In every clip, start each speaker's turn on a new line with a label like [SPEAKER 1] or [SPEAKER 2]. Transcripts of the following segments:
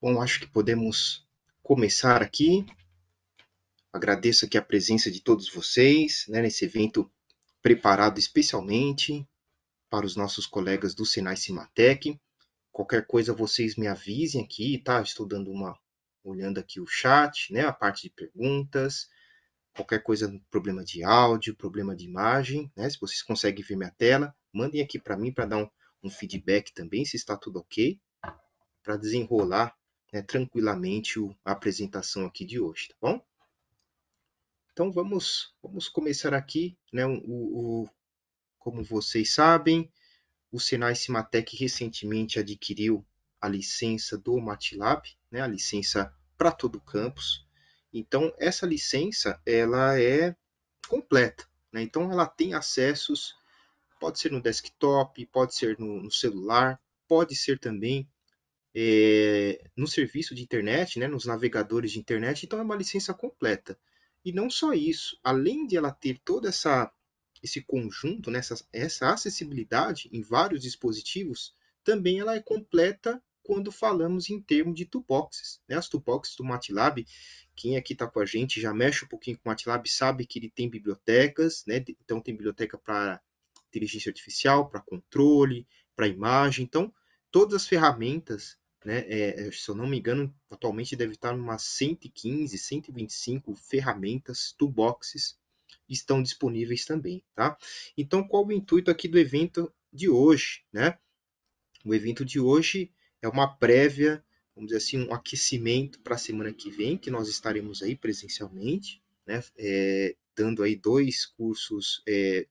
[SPEAKER 1] Bom, acho que podemos começar aqui. Agradeço aqui a presença de todos vocês né, nesse evento preparado especialmente para os nossos colegas do Senai Cimatec. Qualquer coisa vocês me avisem aqui, tá? Estou dando uma olhando aqui o chat, né, a parte de perguntas, qualquer coisa, problema de áudio, problema de imagem, né? Se vocês conseguem ver minha tela, mandem aqui para mim para dar um, um feedback também se está tudo ok, para desenrolar né, tranquilamente a apresentação aqui de hoje, tá bom? Então vamos, vamos começar aqui, né, o, o, como vocês sabem, o Senai Cimatec recentemente adquiriu a licença do MATLAB, né, a licença para todo o campus. Então essa licença ela é completa, né? então ela tem acessos, pode ser no desktop, pode ser no, no celular, pode ser também é, no serviço de internet, né, nos navegadores de internet, então é uma licença completa. E não só isso, além de ela ter toda essa esse conjunto, né, essa, essa acessibilidade em vários dispositivos, também ela é completa quando falamos em termos de toolboxes. Né? As toolboxes do MATLAB, quem aqui está com a gente já mexe um pouquinho com o MATLAB, sabe que ele tem bibliotecas, né? então tem biblioteca para inteligência artificial, para controle, para imagem, então todas as ferramentas, né, é, é, se eu não me engano, atualmente deve estar umas 115, 125 ferramentas, toolboxes, estão disponíveis também, tá? Então, qual o intuito aqui do evento de hoje, né? O evento de hoje é uma prévia, vamos dizer assim, um aquecimento para a semana que vem, que nós estaremos aí presencialmente, né? É, dando aí dois cursos é,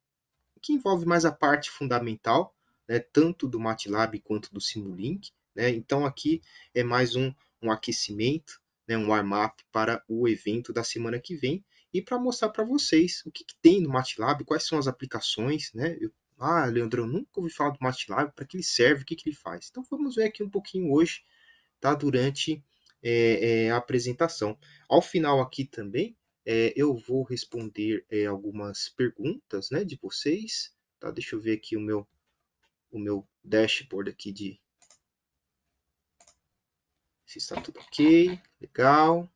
[SPEAKER 1] que envolve mais a parte fundamental né, tanto do MATLAB quanto do Simulink. Né? Então, aqui é mais um, um aquecimento, né, um warm-up para o evento da semana que vem e para mostrar para vocês o que, que, tem no MATLAB, quais são as aplicações. Né? Eu, ah, Leandro, eu nunca ouvi falar do MATLAB, para que ele serve, o que, que ele faz? Então, vamos ver aqui um pouquinho hoje, tá, durante é, é, a apresentação. Ao final aqui também, é, eu vou responder é, algumas perguntas né, de vocês. Tá? Deixa eu ver aqui o meu o meu dashboard aqui de se está tudo ok, legal.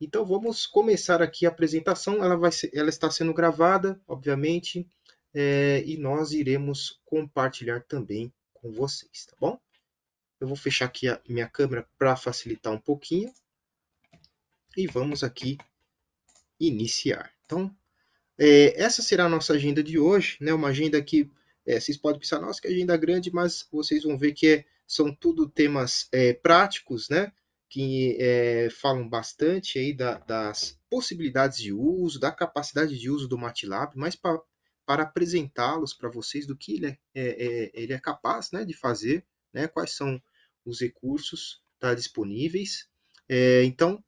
[SPEAKER 1] Então vamos começar aqui a apresentação, ela, vai ser, ela está sendo gravada, obviamente, é, e nós iremos compartilhar também com vocês, tá bom? Eu vou fechar aqui a minha câmera para facilitar um pouquinho. E vamos aqui iniciar. Então, é, essa será a nossa agenda de hoje, né? Uma agenda que é, vocês podem pensar, nossa, que agenda grande, mas vocês vão ver que é, são tudo temas é, práticos, né? Que é, falam bastante aí da, das possibilidades de uso, da capacidade de uso do MATLAB, mas pra, para apresentá-los para vocês do que ele é, é, ele é capaz né, de fazer, né? Quais são os recursos tá, disponíveis. então,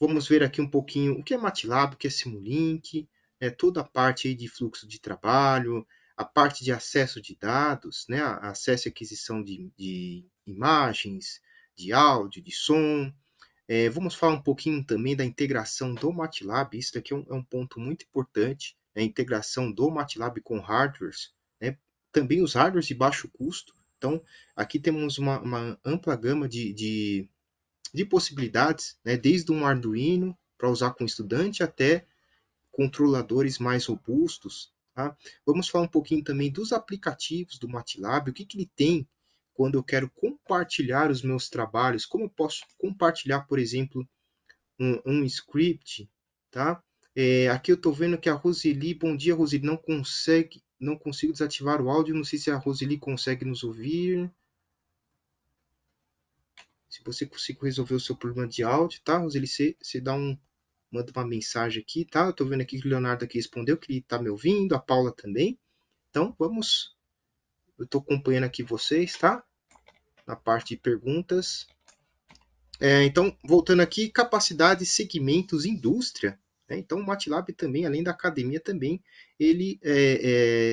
[SPEAKER 1] vamos ver aqui um pouquinho o que é MATLAB, o que é Simulink, é, toda a parte de fluxo de trabalho, a parte de acesso de dados, né, acesso e aquisição de, de imagens, de áudio, de som. É, vamos falar um pouquinho também da integração do MATLAB, isso daqui é um, é um ponto muito importante, né, a integração do MATLAB com hardwares, né, também os hardwares de baixo custo. Então, aqui temos uma, uma ampla gama de, de, de possibilidades, né, desde um Arduino para usar com estudante até controladores mais robustos. Tá? Vamos falar um pouquinho também dos aplicativos do MATLAB, o que, que ele tem quando eu quero compartilhar os meus trabalhos, como eu posso compartilhar, por exemplo, um, um script, tá? É, aqui eu estou vendo que a Roseli, bom dia Roseli, não consegue, não consigo desativar o áudio, não sei se a Roseli consegue nos ouvir. Se você conseguir resolver o seu problema de áudio, tá, Roseli, você dá um manda uma mensagem aqui, tá? Eu tô vendo aqui que o Leonardo aqui respondeu que ele tá me ouvindo, a Paula também. Então, vamos. Eu tô acompanhando aqui vocês, tá? Na parte de perguntas. É, então, voltando aqui, capacidades, segmentos, indústria. Né? Então, o MATLAB também, além da academia também, ele é,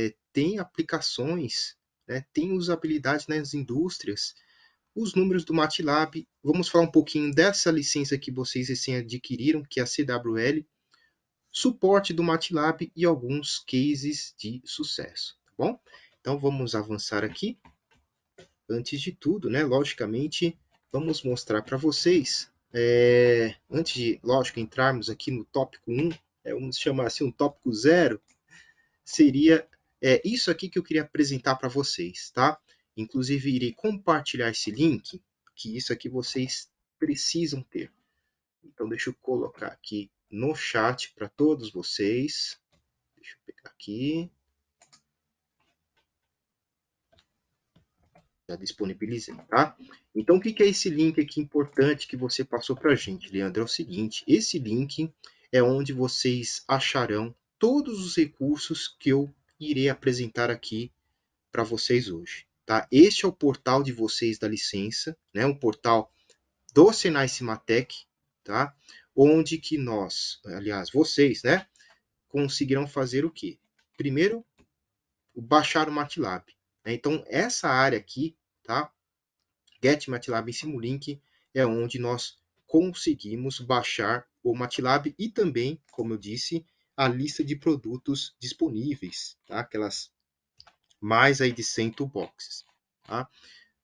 [SPEAKER 1] é, tem aplicações, né? tem usabilidade nas indústrias, os números do MATLAB, vamos falar um pouquinho dessa licença que vocês recém adquiriram, que é a CWL, suporte do MATLAB e alguns cases de sucesso, tá bom? Então, vamos avançar aqui. Antes de tudo, né, logicamente, vamos mostrar para vocês, é, antes de, lógico, entrarmos aqui no tópico 1, é, vamos chamar assim, um tópico 0, seria é, isso aqui que eu queria apresentar para vocês, tá? Inclusive, irei compartilhar esse link, que isso aqui é vocês precisam ter. Então, deixa eu colocar aqui no chat para todos vocês. Deixa eu pegar aqui. Já disponibilizei, tá? Então, o que é esse link aqui importante que você passou para a gente, Leandro? É o seguinte, esse link é onde vocês acharão todos os recursos que eu irei apresentar aqui para vocês hoje. Tá? Este é o portal de vocês da licença, né? um portal do Senai Cimatec, tá? onde que nós, aliás, vocês, né? conseguirão fazer o quê? Primeiro, baixar o MATLAB. Né? Então, essa área aqui, tá? Get MATLAB em Simulink, é onde nós conseguimos baixar o MATLAB e também, como eu disse, a lista de produtos disponíveis, tá? aquelas mais aí de 100 toolboxes. Tá?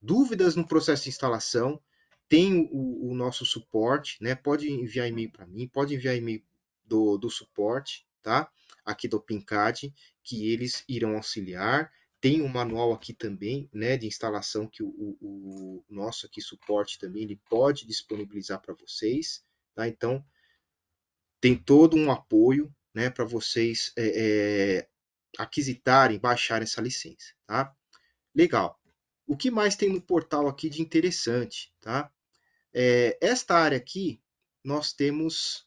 [SPEAKER 1] Dúvidas no processo de instalação, tem o, o nosso suporte, né? pode enviar e-mail para mim, pode enviar e-mail do, do suporte, tá? aqui do PinCAD, que eles irão auxiliar. Tem um manual aqui também, né, de instalação que o, o, o nosso aqui suporte também ele pode disponibilizar para vocês, tá? Então tem todo um apoio, né, para vocês é, é, aquisitarem, baixarem essa licença, tá? Legal. O que mais tem no portal aqui de interessante, tá? É, esta área aqui, nós temos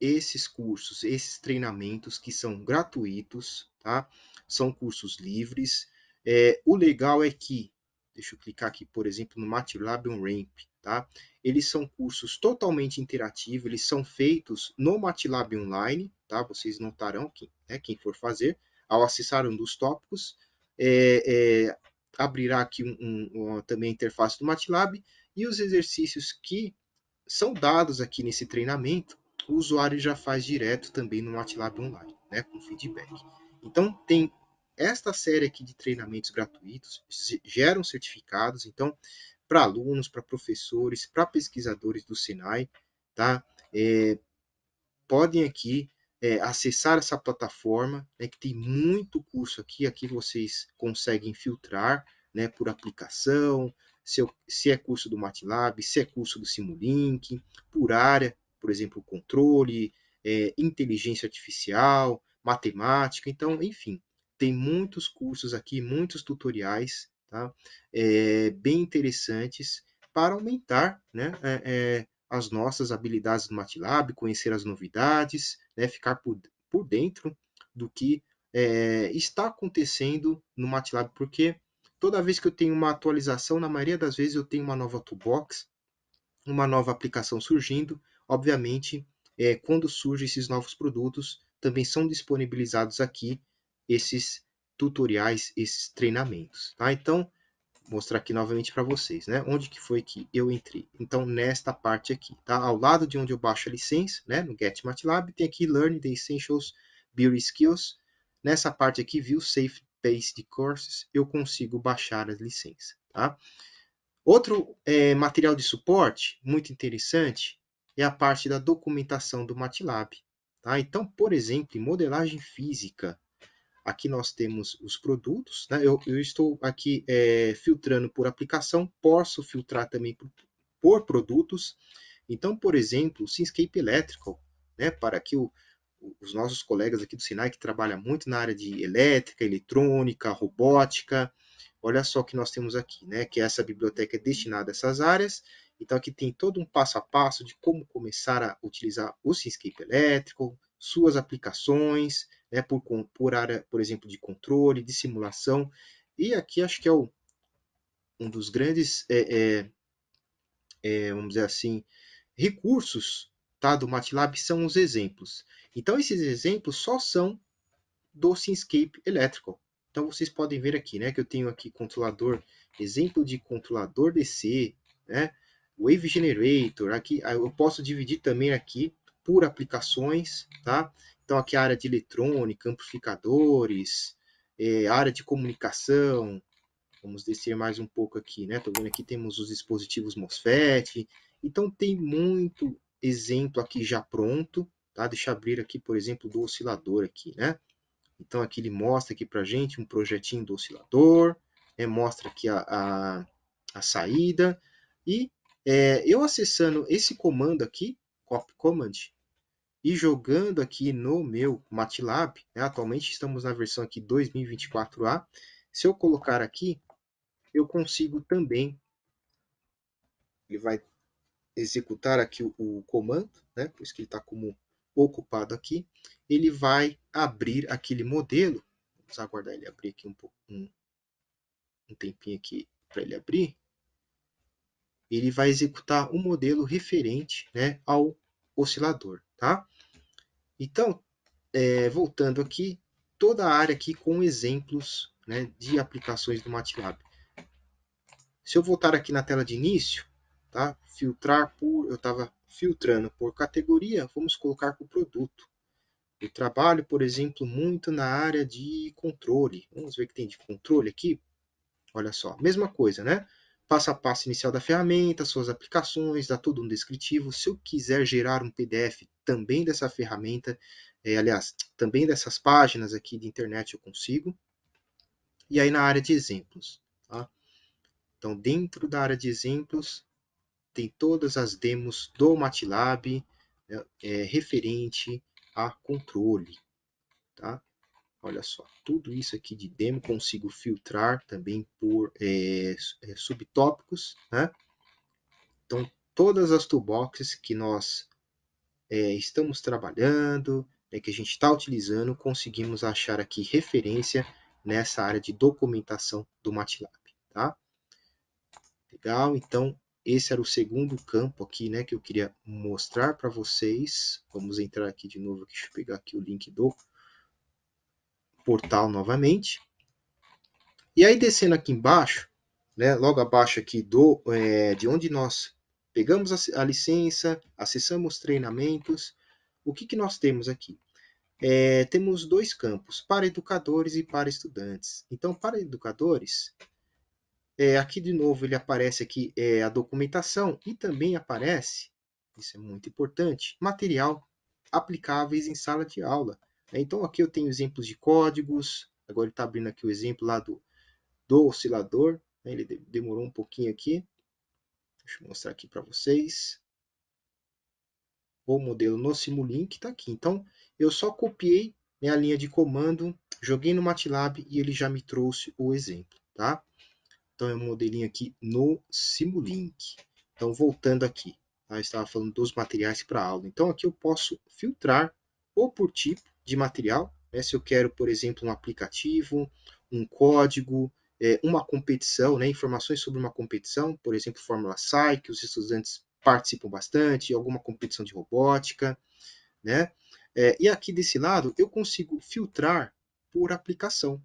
[SPEAKER 1] esses cursos, esses treinamentos que são gratuitos, tá? São cursos livres. É, o legal é que Deixa eu clicar aqui, por exemplo, no MATLAB OnRamp, tá? Eles são cursos totalmente interativos, eles são feitos no MATLAB Online, tá? Vocês notarão, que, né, quem for fazer, ao acessar um dos tópicos, é, é, abrirá aqui um, um, um, também a interface do MATLAB e os exercícios que são dados aqui nesse treinamento, o usuário já faz direto também no MATLAB Online, né, com feedback. Então, tem esta série aqui de treinamentos gratuitos geram certificados, então, para alunos, para professores, para pesquisadores do Senai, tá? É, podem aqui é, acessar essa plataforma, né, que tem muito curso aqui, aqui vocês conseguem filtrar, né, por aplicação, se, eu, se é curso do MATLAB, se é curso do Simulink, por área, por exemplo, controle, é, inteligência artificial, matemática, então, enfim, tem muitos cursos aqui, muitos tutoriais, tá? É, bem interessantes para aumentar né, é, é, as nossas habilidades no MATLAB, conhecer as novidades, né, ficar por, por dentro do que é, está acontecendo no MATLAB, porque toda vez que eu tenho uma atualização, na maioria das vezes eu tenho uma nova toolbox, uma nova aplicação surgindo. Obviamente, é, quando surgem esses novos produtos, também são disponibilizados aqui esses tutoriais, esses treinamentos. Tá? Então, mostrar aqui novamente para vocês, né? Onde que foi que eu entrei? Então, nesta parte aqui, tá? Ao lado de onde eu baixo a licença, né? No Get MATLAB, tem aqui Learn the Essentials Build Skills. Nessa parte aqui, View Safe Base de Courses, eu consigo baixar a licença, tá? Outro é, material de suporte, muito interessante, é a parte da documentação do MATLAB, tá? Então, por exemplo, em modelagem física, Aqui nós temos os produtos, né? eu, eu, estou aqui é, filtrando por aplicação, posso filtrar também por, por produtos. Então, por exemplo, o Sinscape Electrical, né? para que o, os nossos colegas aqui do Sinai, que trabalham muito na área de elétrica, eletrônica, robótica, olha só o que nós temos aqui, né? que é essa biblioteca é destinada a essas áreas, então aqui tem todo um passo a passo de como começar a utilizar o Sinscape elétrico, suas aplicações, né, por, por área, por exemplo, de controle, de simulação. E aqui acho que é o, um dos grandes, é, é, é, vamos dizer assim, recursos tá, do MATLAB são os exemplos. Então, esses exemplos só são do Synscape Electrical. Então, vocês podem ver aqui, né, que eu tenho aqui controlador, exemplo de controlador DC, né, Wave Generator, aqui eu posso dividir também aqui por aplicações, tá? Então, aqui a área de eletrônica, amplificadores, é, área de comunicação. Vamos descer mais um pouco aqui, né? Estou vendo aqui temos os dispositivos MOSFET. Então, tem muito exemplo aqui já pronto. Tá? Deixa eu abrir aqui, por exemplo, do oscilador aqui, né? Então, aqui ele mostra aqui para gente um projetinho do oscilador, né? mostra aqui a, a, a saída. E é, eu acessando esse comando aqui, copy command, e jogando aqui no meu MATLAB, né, atualmente estamos na versão aqui 2024A, se eu colocar aqui, eu consigo também, ele vai executar aqui o, o comando, né, por isso que ele está como ocupado aqui, ele vai abrir aquele modelo, vamos aguardar ele abrir aqui um, um, um tempinho aqui para ele abrir, ele vai executar um modelo referente né, ao oscilador. Tá? Então, é, voltando aqui, toda a área aqui com exemplos né, de aplicações do MATLAB. Se eu voltar aqui na tela de início, tá? filtrar por, eu estava filtrando por categoria, vamos colocar por produto. Eu trabalho, por exemplo, muito na área de controle. Vamos ver o que tem de controle aqui. Olha só, mesma coisa, né? passo a passo inicial da ferramenta, suas aplicações, dá todo um descritivo. Se eu quiser gerar um PDF também dessa ferramenta, é, aliás, também dessas páginas aqui de internet eu consigo. E aí na área de exemplos. Tá? Então, dentro da área de exemplos, tem todas as demos do MATLAB é, referente a controle. Tá? Olha só, tudo isso aqui de demo consigo filtrar também por é, é, subtópicos, né? Então, todas as toolboxes que nós é, estamos trabalhando, né, que a gente está utilizando, conseguimos achar aqui referência nessa área de documentação do MATLAB, tá? Legal, então esse era o segundo campo aqui, né, que eu queria mostrar para vocês. Vamos entrar aqui de novo, deixa eu pegar aqui o link do portal novamente. E aí descendo aqui embaixo, né, logo abaixo aqui do é, de onde nós pegamos a, a, licença, acessamos treinamentos, o que, que nós temos aqui? É, temos dois campos, para educadores e para estudantes. Então, para educadores, é, aqui de novo ele aparece aqui é, a documentação e também aparece, isso é muito importante, material aplicáveis em sala de aula. Né? Então aqui eu tenho exemplos de códigos, agora ele está abrindo aqui o exemplo lá do, do oscilador, né? ele demorou um pouquinho aqui, deixa eu mostrar aqui para vocês. O modelo no Simulink está aqui, então eu só copiei né, a linha de comando, joguei no MATLAB e ele já me trouxe o exemplo, tá? Então é um modelinho aqui no Simulink. Então voltando aqui, tá? eu estava falando dos materiais para aula. Então aqui eu posso filtrar ou por tipo, de material. Né? Se eu quero, por exemplo, um aplicativo, um código, é, uma competição, né? informações sobre uma competição, por exemplo, Fórmula SAI, que os estudantes participam bastante, alguma competição de robótica. Né? É, e aqui desse lado, eu consigo filtrar por aplicação.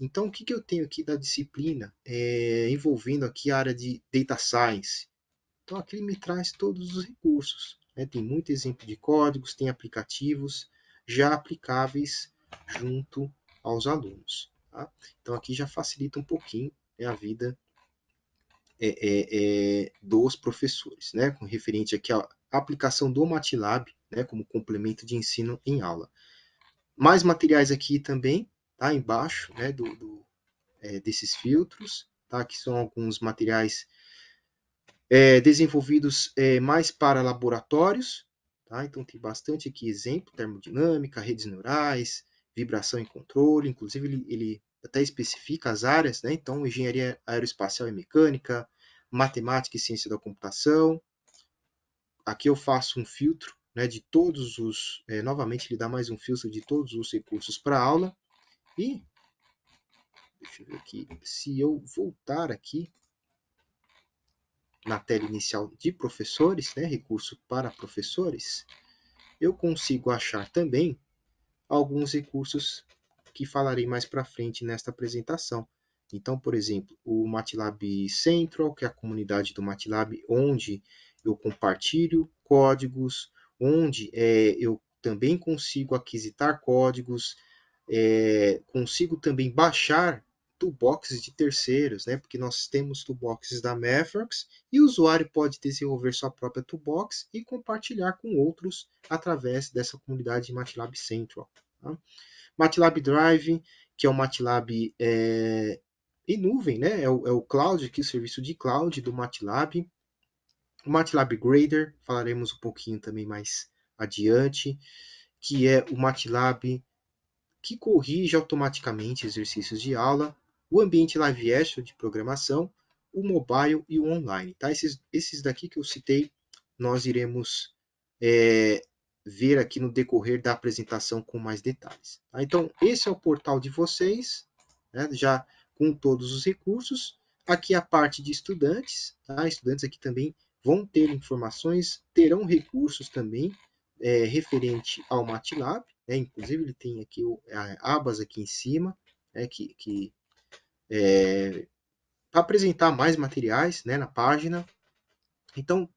[SPEAKER 1] Então, o que, que eu tenho aqui da disciplina é, envolvendo aqui a área de Data Science? Então, aqui ele me traz todos os recursos. Né? Tem muito exemplo de códigos, tem aplicativos, já aplicáveis junto aos alunos. Tá? Então, aqui já facilita um pouquinho né, a vida é, é, é, dos professores, né? com referente aqui à aplicação do MATLAB né? como complemento de ensino em aula. Mais materiais aqui também, tá? embaixo né? do, do é, desses filtros, tá? que são alguns materiais é, desenvolvidos é, mais para laboratórios, Tá? Então, tem bastante aqui exemplo, termodinâmica, redes neurais, vibração e controle, inclusive ele, ele até especifica as áreas, né? então engenharia aeroespacial e mecânica, matemática e ciência da computação. Aqui eu faço um filtro né, de todos os, é, novamente ele dá mais um filtro de todos os recursos para aula. E, deixa eu ver aqui, se eu voltar aqui, na tela inicial de professores, né, recurso para professores, eu consigo achar também alguns recursos que falarei mais para frente nesta apresentação. Então, por exemplo, o MATLAB Central, que é a comunidade do MATLAB, onde eu compartilho códigos, onde é, eu também consigo aquisitar códigos, é, consigo também baixar toolboxes de terceiros, né? porque nós temos toolboxes da Mavericks e o usuário pode desenvolver sua própria toolbox e compartilhar com outros através dessa comunidade de MATLAB Central. Tá? MATLAB Drive, que é o MATLAB é, em nuvem, né? é, o, é o cloud, aqui, o serviço de cloud do MATLAB. O MATLAB Grader, falaremos um pouquinho também mais adiante, que é o MATLAB que corrige automaticamente exercícios de aula o ambiente live action de programação, o mobile e o online. Tá? Esses, esses daqui que eu citei, nós iremos é, ver aqui no decorrer da apresentação com mais detalhes. Tá? Então, esse é o portal de vocês, né? já com todos os recursos. Aqui a parte de estudantes, tá? estudantes aqui também vão ter informações, terão recursos também é, referente ao MATLAB, né? inclusive ele tem aqui o, a, abas aqui em cima, né? que, que é, para apresentar mais materiais né, na página. Então,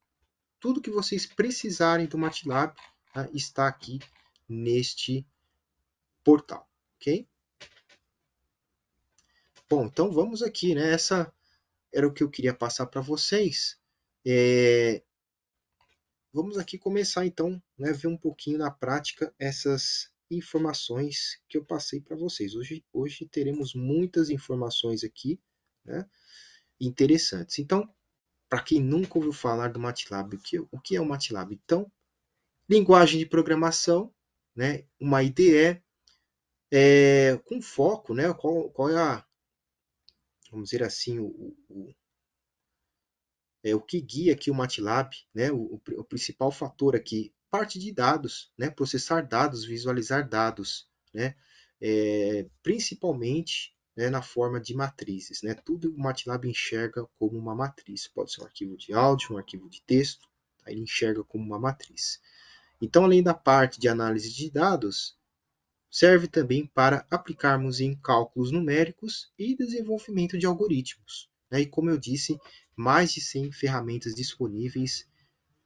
[SPEAKER 1] tudo que vocês precisarem do MATLAB tá, está aqui neste portal, ok? Bom, então vamos aqui, né? Essa era o que eu queria passar para vocês. É... Vamos aqui começar, então, né, ver um pouquinho na prática essas informações que eu passei para vocês. Hoje, hoje teremos muitas informações aqui né, interessantes. Então, para quem nunca ouviu falar do MATLAB, o que, é, o que é o MATLAB? Então, linguagem de programação, né, uma IDE, é, com foco, né, qual, qual é a, vamos dizer assim, o, o é, o que guia aqui o MATLAB, né, o, o, o principal fator aqui parte de dados, né? processar dados, visualizar dados, né? É, principalmente né, na forma de matrizes. Né? Tudo o MATLAB enxerga como uma matriz. Pode ser um arquivo de áudio, um arquivo de texto, tá? ele enxerga como uma matriz. Então, além da parte de análise de dados, serve também para aplicarmos em cálculos numéricos e desenvolvimento de algoritmos. Né? E como eu disse, mais de 100 ferramentas disponíveis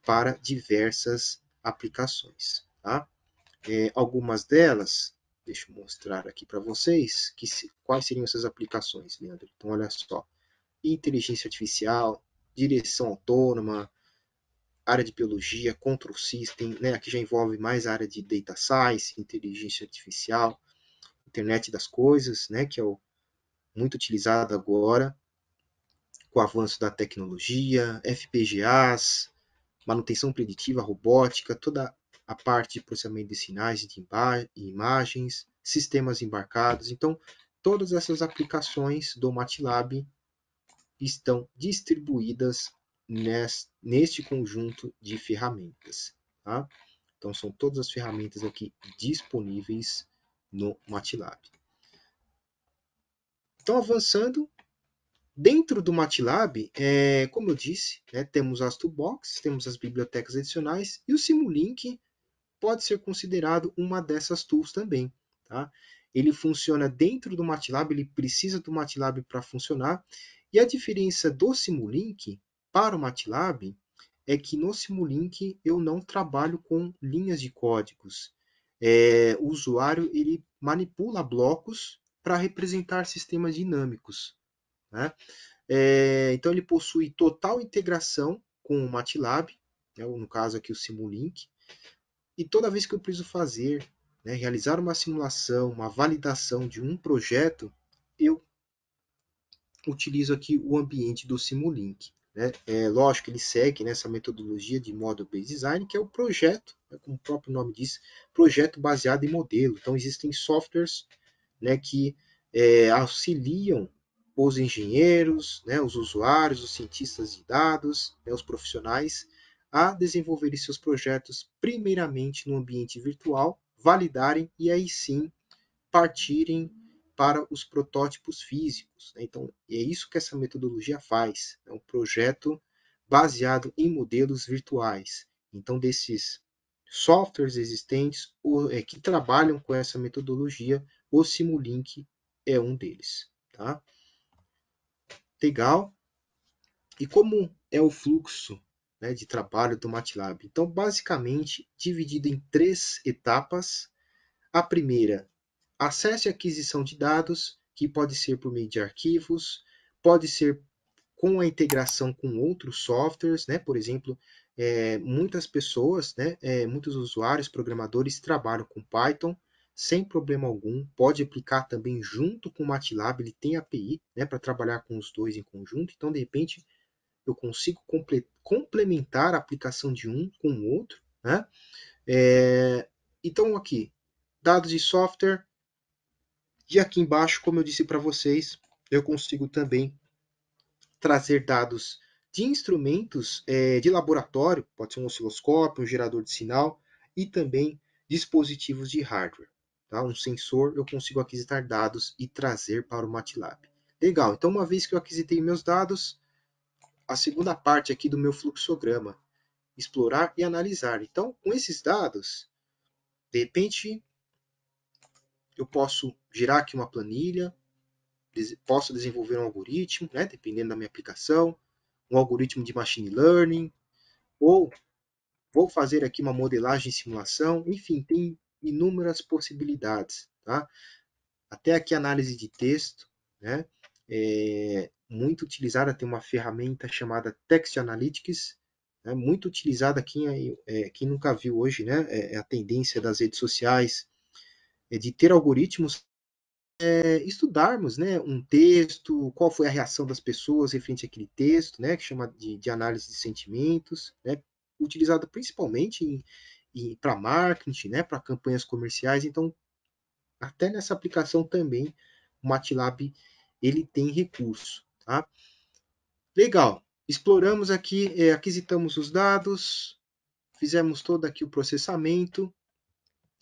[SPEAKER 1] para diversas aplicações. Tá? É, algumas delas, deixa eu mostrar aqui para vocês, que se, quais seriam essas aplicações, Leandro? Então, olha só. Inteligência artificial, direção autônoma, área de biologia, control system, né? aqui já envolve mais área de data science, inteligência artificial, internet das coisas, né? que é o, muito utilizado agora, com o avanço da tecnologia, FPGAs, manutenção preditiva robótica, toda a parte de processamento de sinais e de imagens, sistemas embarcados. Então, todas essas aplicações do MATLAB estão distribuídas neste conjunto de ferramentas. Tá? Então, são todas as ferramentas aqui disponíveis no MATLAB. Então, avançando, Dentro do MATLAB, é, como eu disse, né, temos as toolbox, temos as bibliotecas adicionais e o Simulink pode ser considerado uma dessas tools também. Tá? Ele funciona dentro do MATLAB, ele precisa do MATLAB para funcionar. E a diferença do Simulink para o MATLAB é que no Simulink eu não trabalho com linhas de códigos. É, o usuário ele manipula blocos para representar sistemas dinâmicos. Né? É, então ele possui total integração com o MATLAB, né, no caso aqui o Simulink, e toda vez que eu preciso fazer, né, realizar uma simulação, uma validação de um projeto, eu utilizo aqui o ambiente do Simulink. Né? É lógico que ele segue nessa né, metodologia de model-based design, que é o projeto, né, como o próprio nome diz, projeto baseado em modelo. Então existem softwares né, que é, auxiliam os engenheiros, né, os usuários, os cientistas de dados, né, os profissionais, a desenvolverem seus projetos primeiramente no ambiente virtual, validarem e aí sim partirem para os protótipos físicos. Né. Então, é isso que essa metodologia faz, é um projeto baseado em modelos virtuais. Então, desses softwares existentes é, que trabalham com essa metodologia, o Simulink é um deles. Tá? legal e como é o fluxo né, de trabalho do MATLAB. Então, basicamente, dividido em três etapas. A primeira, acesso e aquisição de dados, que pode ser por meio de arquivos, pode ser com a integração com outros softwares, né? por exemplo, é, muitas pessoas, né? É, muitos usuários, programadores trabalham com Python, sem problema algum, pode aplicar também junto com o MATLAB, ele tem API né, para trabalhar com os dois em conjunto, então de repente eu consigo complementar a aplicação de um com o outro. Né? É, então aqui, dados de software, e aqui embaixo, como eu disse para vocês, eu consigo também trazer dados de instrumentos é, de laboratório, pode ser um osciloscópio, um gerador de sinal, e também dispositivos de hardware. Tá? Um sensor, eu consigo aquisitar dados e trazer para o MATLAB. Legal, então uma vez que eu aquisitei meus dados, a segunda parte aqui do meu fluxograma, explorar e analisar. Então, com esses dados, de repente, eu posso gerar aqui uma planilha, posso desenvolver um algoritmo, né, dependendo da minha aplicação, um algoritmo de machine learning, ou vou fazer aqui uma modelagem e simulação, enfim, tem inúmeras possibilidades. Tá? Até aqui análise de texto, né? É muito utilizada, tem uma ferramenta chamada Text Analytics, né? muito utilizada, aqui é, é quem nunca viu hoje, né? É, é a tendência das redes sociais é de ter algoritmos é, estudarmos né, um texto, qual foi a reação das pessoas referente àquele texto, né, que chama de, de análise de sentimentos, né, utilizada principalmente em, para marketing, né, para campanhas comerciais. Então, até nessa aplicação também, o MATLAB ele tem recurso. Tá? Legal, exploramos aqui, é, aquisitamos os dados, fizemos todo aqui o processamento.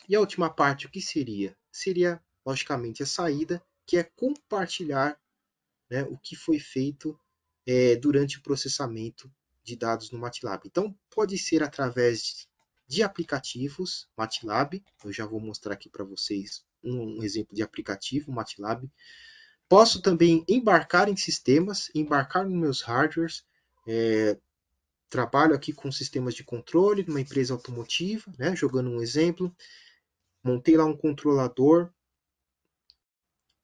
[SPEAKER 1] E a última parte, o que seria? Seria, logicamente, a saída, que é compartilhar né, o que foi feito é, durante o processamento de dados no MATLAB. Então, pode ser através de aplicativos MATLAB. Eu já vou mostrar aqui para vocês um, um exemplo de aplicativo MATLAB. Posso também embarcar em sistemas, embarcar nos meus hardwares. É, trabalho aqui com sistemas de controle numa empresa automotiva, né? jogando um exemplo. Montei lá um controlador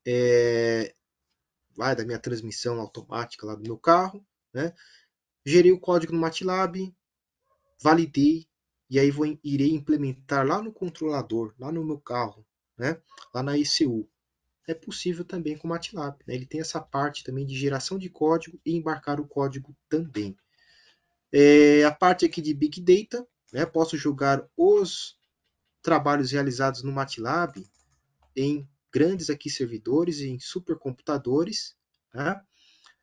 [SPEAKER 1] é, da minha transmissão automática lá do meu carro. Né? Gerei o código no MATLAB, validei, e aí vou, irei implementar lá no controlador, lá no meu carro, né? lá na ECU. É possível também com o MATLAB. Né? Ele tem essa parte também de geração de código e embarcar o código também. É, a parte aqui de Big Data, né? posso jogar os trabalhos realizados no MATLAB em grandes aqui servidores, em supercomputadores. Né?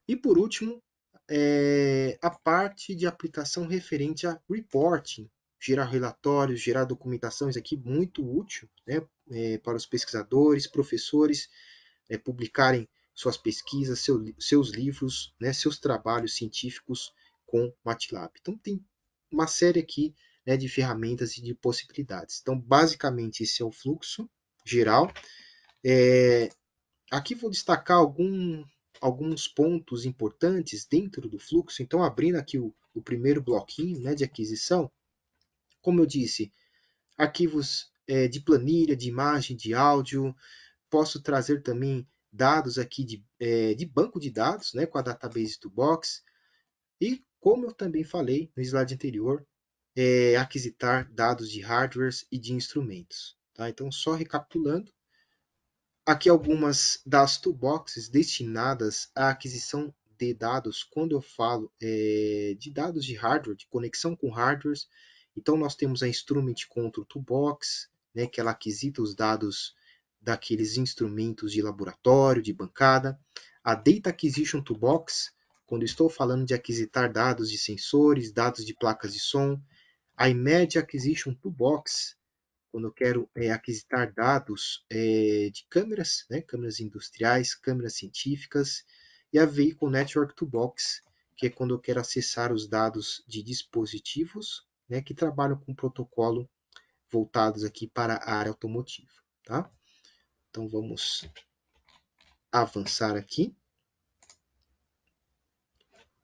[SPEAKER 1] E por último, é, a parte de aplicação referente a reporting, gerar relatórios, gerar documentação, isso aqui é muito útil né, é, para os pesquisadores, professores é, publicarem suas pesquisas, seu, seus livros, né, seus trabalhos científicos com MATLAB. Então tem uma série aqui né, de ferramentas e de possibilidades. Então basicamente esse é o fluxo geral. É, aqui vou destacar algum, alguns pontos importantes dentro do fluxo. Então abrindo aqui o, o primeiro bloquinho né, de aquisição, como eu disse, arquivos é, de planilha, de imagem, de áudio. Posso trazer também dados aqui de, é, de banco de dados, né, com a database do Box. E, como eu também falei no slide anterior, é, aquisitar dados de hardwares e de instrumentos. Tá? Então, só recapitulando, aqui algumas das toolboxes destinadas à aquisição de dados, quando eu falo é, de dados de hardware, de conexão com hardwares, então, nós temos a Instrument Control Toolbox, né, que ela aquisita os dados daqueles instrumentos de laboratório, de bancada. A Data Acquisition Toolbox, quando estou falando de aquisitar dados de sensores, dados de placas de som. A Image Acquisition Toolbox, quando eu quero é, aquisitar dados é, de câmeras, né, câmeras industriais, câmeras científicas. E a Vehicle Network Toolbox, que é quando eu quero acessar os dados de dispositivos né, que trabalham com protocolo voltados aqui para a área automotiva. Tá? Então, vamos avançar aqui.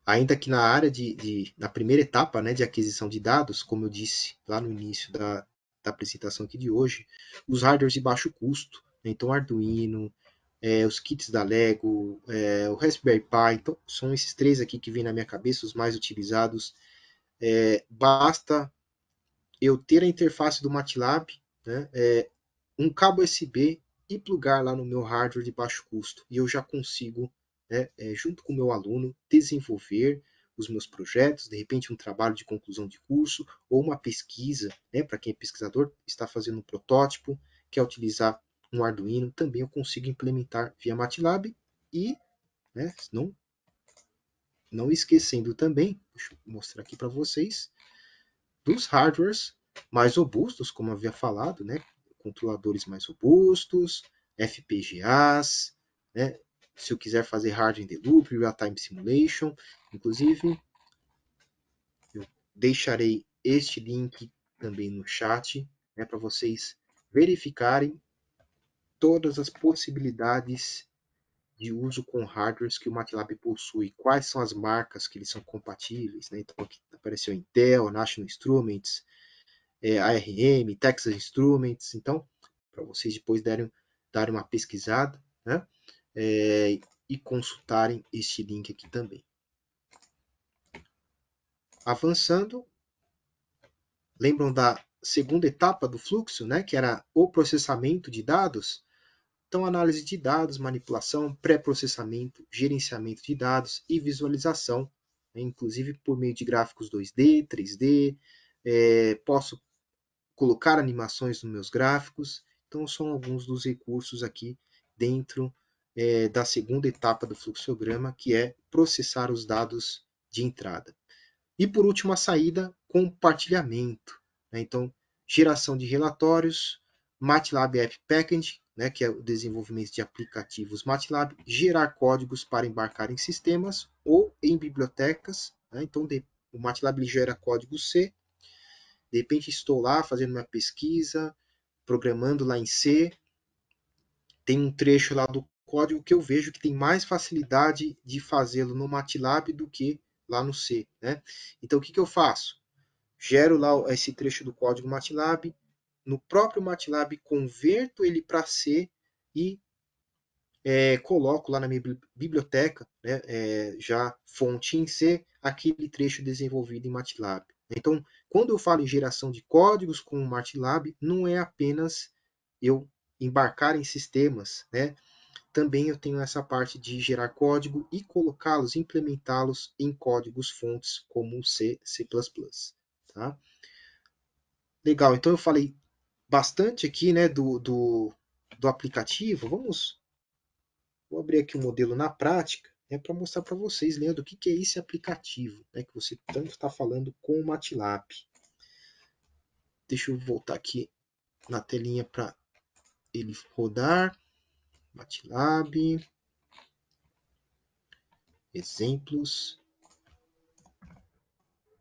[SPEAKER 1] Ainda aqui na área de, de, na primeira etapa né, de aquisição de dados, como eu disse lá no início da, da apresentação aqui de hoje, os hardwares de baixo custo, né, então Arduino, é, os kits da Lego, é, o Raspberry Pi, então, são esses três aqui que vêm na minha cabeça, os mais utilizados é, basta eu ter a interface do MATLAB, né, é, um cabo USB e plugar lá no meu hardware de baixo custo. E eu já consigo, né, é, junto com o meu aluno, desenvolver os meus projetos, de repente um trabalho de conclusão de curso ou uma pesquisa, né, para quem é pesquisador, está fazendo um protótipo, quer utilizar um Arduino, também eu consigo implementar via MATLAB e né, não não esquecendo também, deixa eu mostrar aqui para vocês, dos hardwares mais robustos, como havia falado, né? controladores mais robustos, FPGAs, né? se eu quiser fazer hardware de loop, real-time simulation, inclusive, eu deixarei este link também no chat, né? para vocês verificarem todas as possibilidades de uso com hardwares que o MATLAB possui, quais são as marcas que eles são compatíveis, né? Então aqui apareceu Intel, National Instruments, é, ARM, Texas Instruments, então para vocês depois darem, darem uma pesquisada, né? É, e consultarem este link aqui também. Avançando, lembram da segunda etapa do fluxo, né? Que era o processamento de dados. Então, análise de dados, manipulação, pré-processamento, gerenciamento de dados e visualização, né, inclusive por meio de gráficos 2D, 3D, é, posso colocar animações nos meus gráficos. Então, são alguns dos recursos aqui dentro é, da segunda etapa do fluxograma, que é processar os dados de entrada. E por último, a saída, compartilhamento. Né? Então, geração de relatórios, MATLAB App Package, né, que é o desenvolvimento de aplicativos MATLAB, gerar códigos para embarcar em sistemas ou em bibliotecas. Né? Então, de, o MATLAB gera código C. De repente, estou lá fazendo uma pesquisa, programando lá em C. Tem um trecho lá do código que eu vejo que tem mais facilidade de fazê-lo no MATLAB do que lá no C. Né? Então, o que, que eu faço? Gero lá esse trecho do código MATLAB, no próprio MATLAB, converto ele para C e é, coloco lá na minha biblioteca, né, é, já fonte em C, aquele trecho desenvolvido em MATLAB. Então, quando eu falo em geração de códigos com o MATLAB, não é apenas eu embarcar em sistemas, né? Também eu tenho essa parte de gerar código e colocá-los, implementá-los em códigos fontes como C, C++. Tá? Legal, então eu falei bastante aqui né, do, do, do aplicativo. Vamos vou abrir aqui o um modelo na prática né, para mostrar para vocês, Leandro, né, o que, que é esse aplicativo né, que você tanto está falando com o MATLAB. Deixa eu voltar aqui na telinha para ele rodar. MATLAB. Exemplos.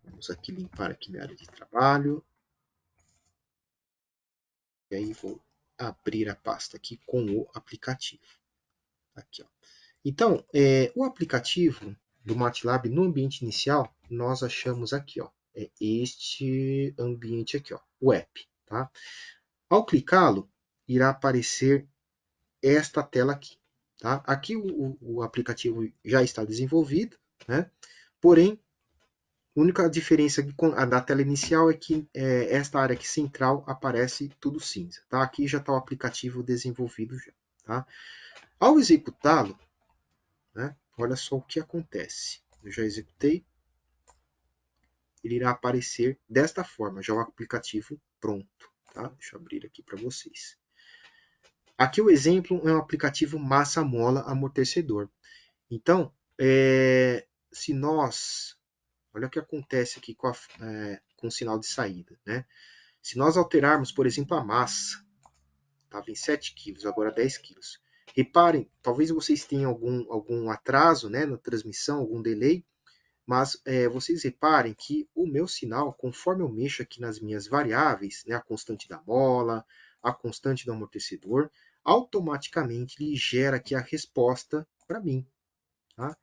[SPEAKER 1] Vamos aqui limpar aqui minha área de trabalho. E aí vou abrir a pasta aqui com o aplicativo. Tá aqui, ó. Então, é, o aplicativo do MATLAB no ambiente inicial, nós achamos aqui, ó, é este ambiente aqui, ó, o app. Tá? Ao clicá-lo, irá aparecer esta tela aqui. Tá? Aqui o, o aplicativo já está desenvolvido, né? porém a única diferença da tela inicial é que é, esta área aqui central aparece tudo cinza. Tá? Aqui já está o aplicativo desenvolvido. Já, tá? Ao executá-lo, né, olha só o que acontece. Eu já executei. Ele irá aparecer desta forma, já o aplicativo pronto. Tá? Deixa eu abrir aqui para vocês. Aqui o exemplo é um aplicativo massa-mola amortecedor. Então, é, se nós Olha o que acontece aqui com, a, é, com o sinal de saída. Né? Se nós alterarmos, por exemplo, a massa, estava em 7 kg, agora 10 kg. Reparem, talvez vocês tenham algum, algum atraso né, na transmissão, algum delay, mas é, vocês reparem que o meu sinal, conforme eu mexo aqui nas minhas variáveis, né, a constante da mola, a constante do amortecedor, automaticamente ele gera aqui a resposta para mim. Tá?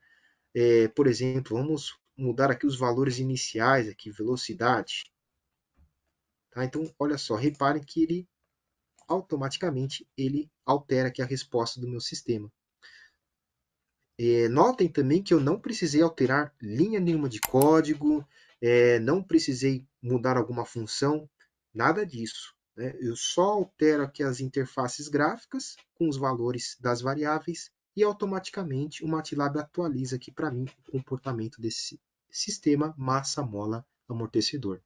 [SPEAKER 1] É, por exemplo, vamos mudar aqui os valores iniciais, aqui, velocidade. Tá? Então, olha só, reparem que ele automaticamente ele altera aqui a resposta do meu sistema. É, notem também que eu não precisei alterar linha nenhuma de código, é, não precisei mudar alguma função, nada disso. Né? Eu só altero aqui as interfaces gráficas com os valores das variáveis e automaticamente o MATLAB atualiza aqui para mim o comportamento desse, sistema massa-mola amortecedor.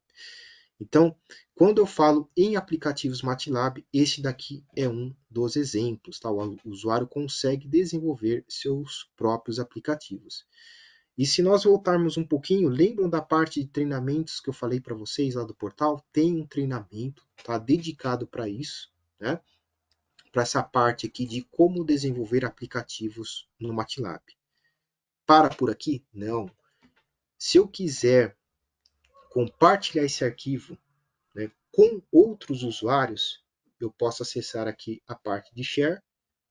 [SPEAKER 1] Então, quando eu falo em aplicativos MATLAB, esse daqui é um dos exemplos. Tá? O usuário consegue desenvolver seus próprios aplicativos. E se nós voltarmos um pouquinho, lembram da parte de treinamentos que eu falei para vocês lá do portal? Tem um treinamento tá, dedicado para isso, né? para essa parte aqui de como desenvolver aplicativos no MATLAB. Para por aqui? Não, se eu quiser compartilhar esse arquivo né, com outros usuários, eu posso acessar aqui a parte de share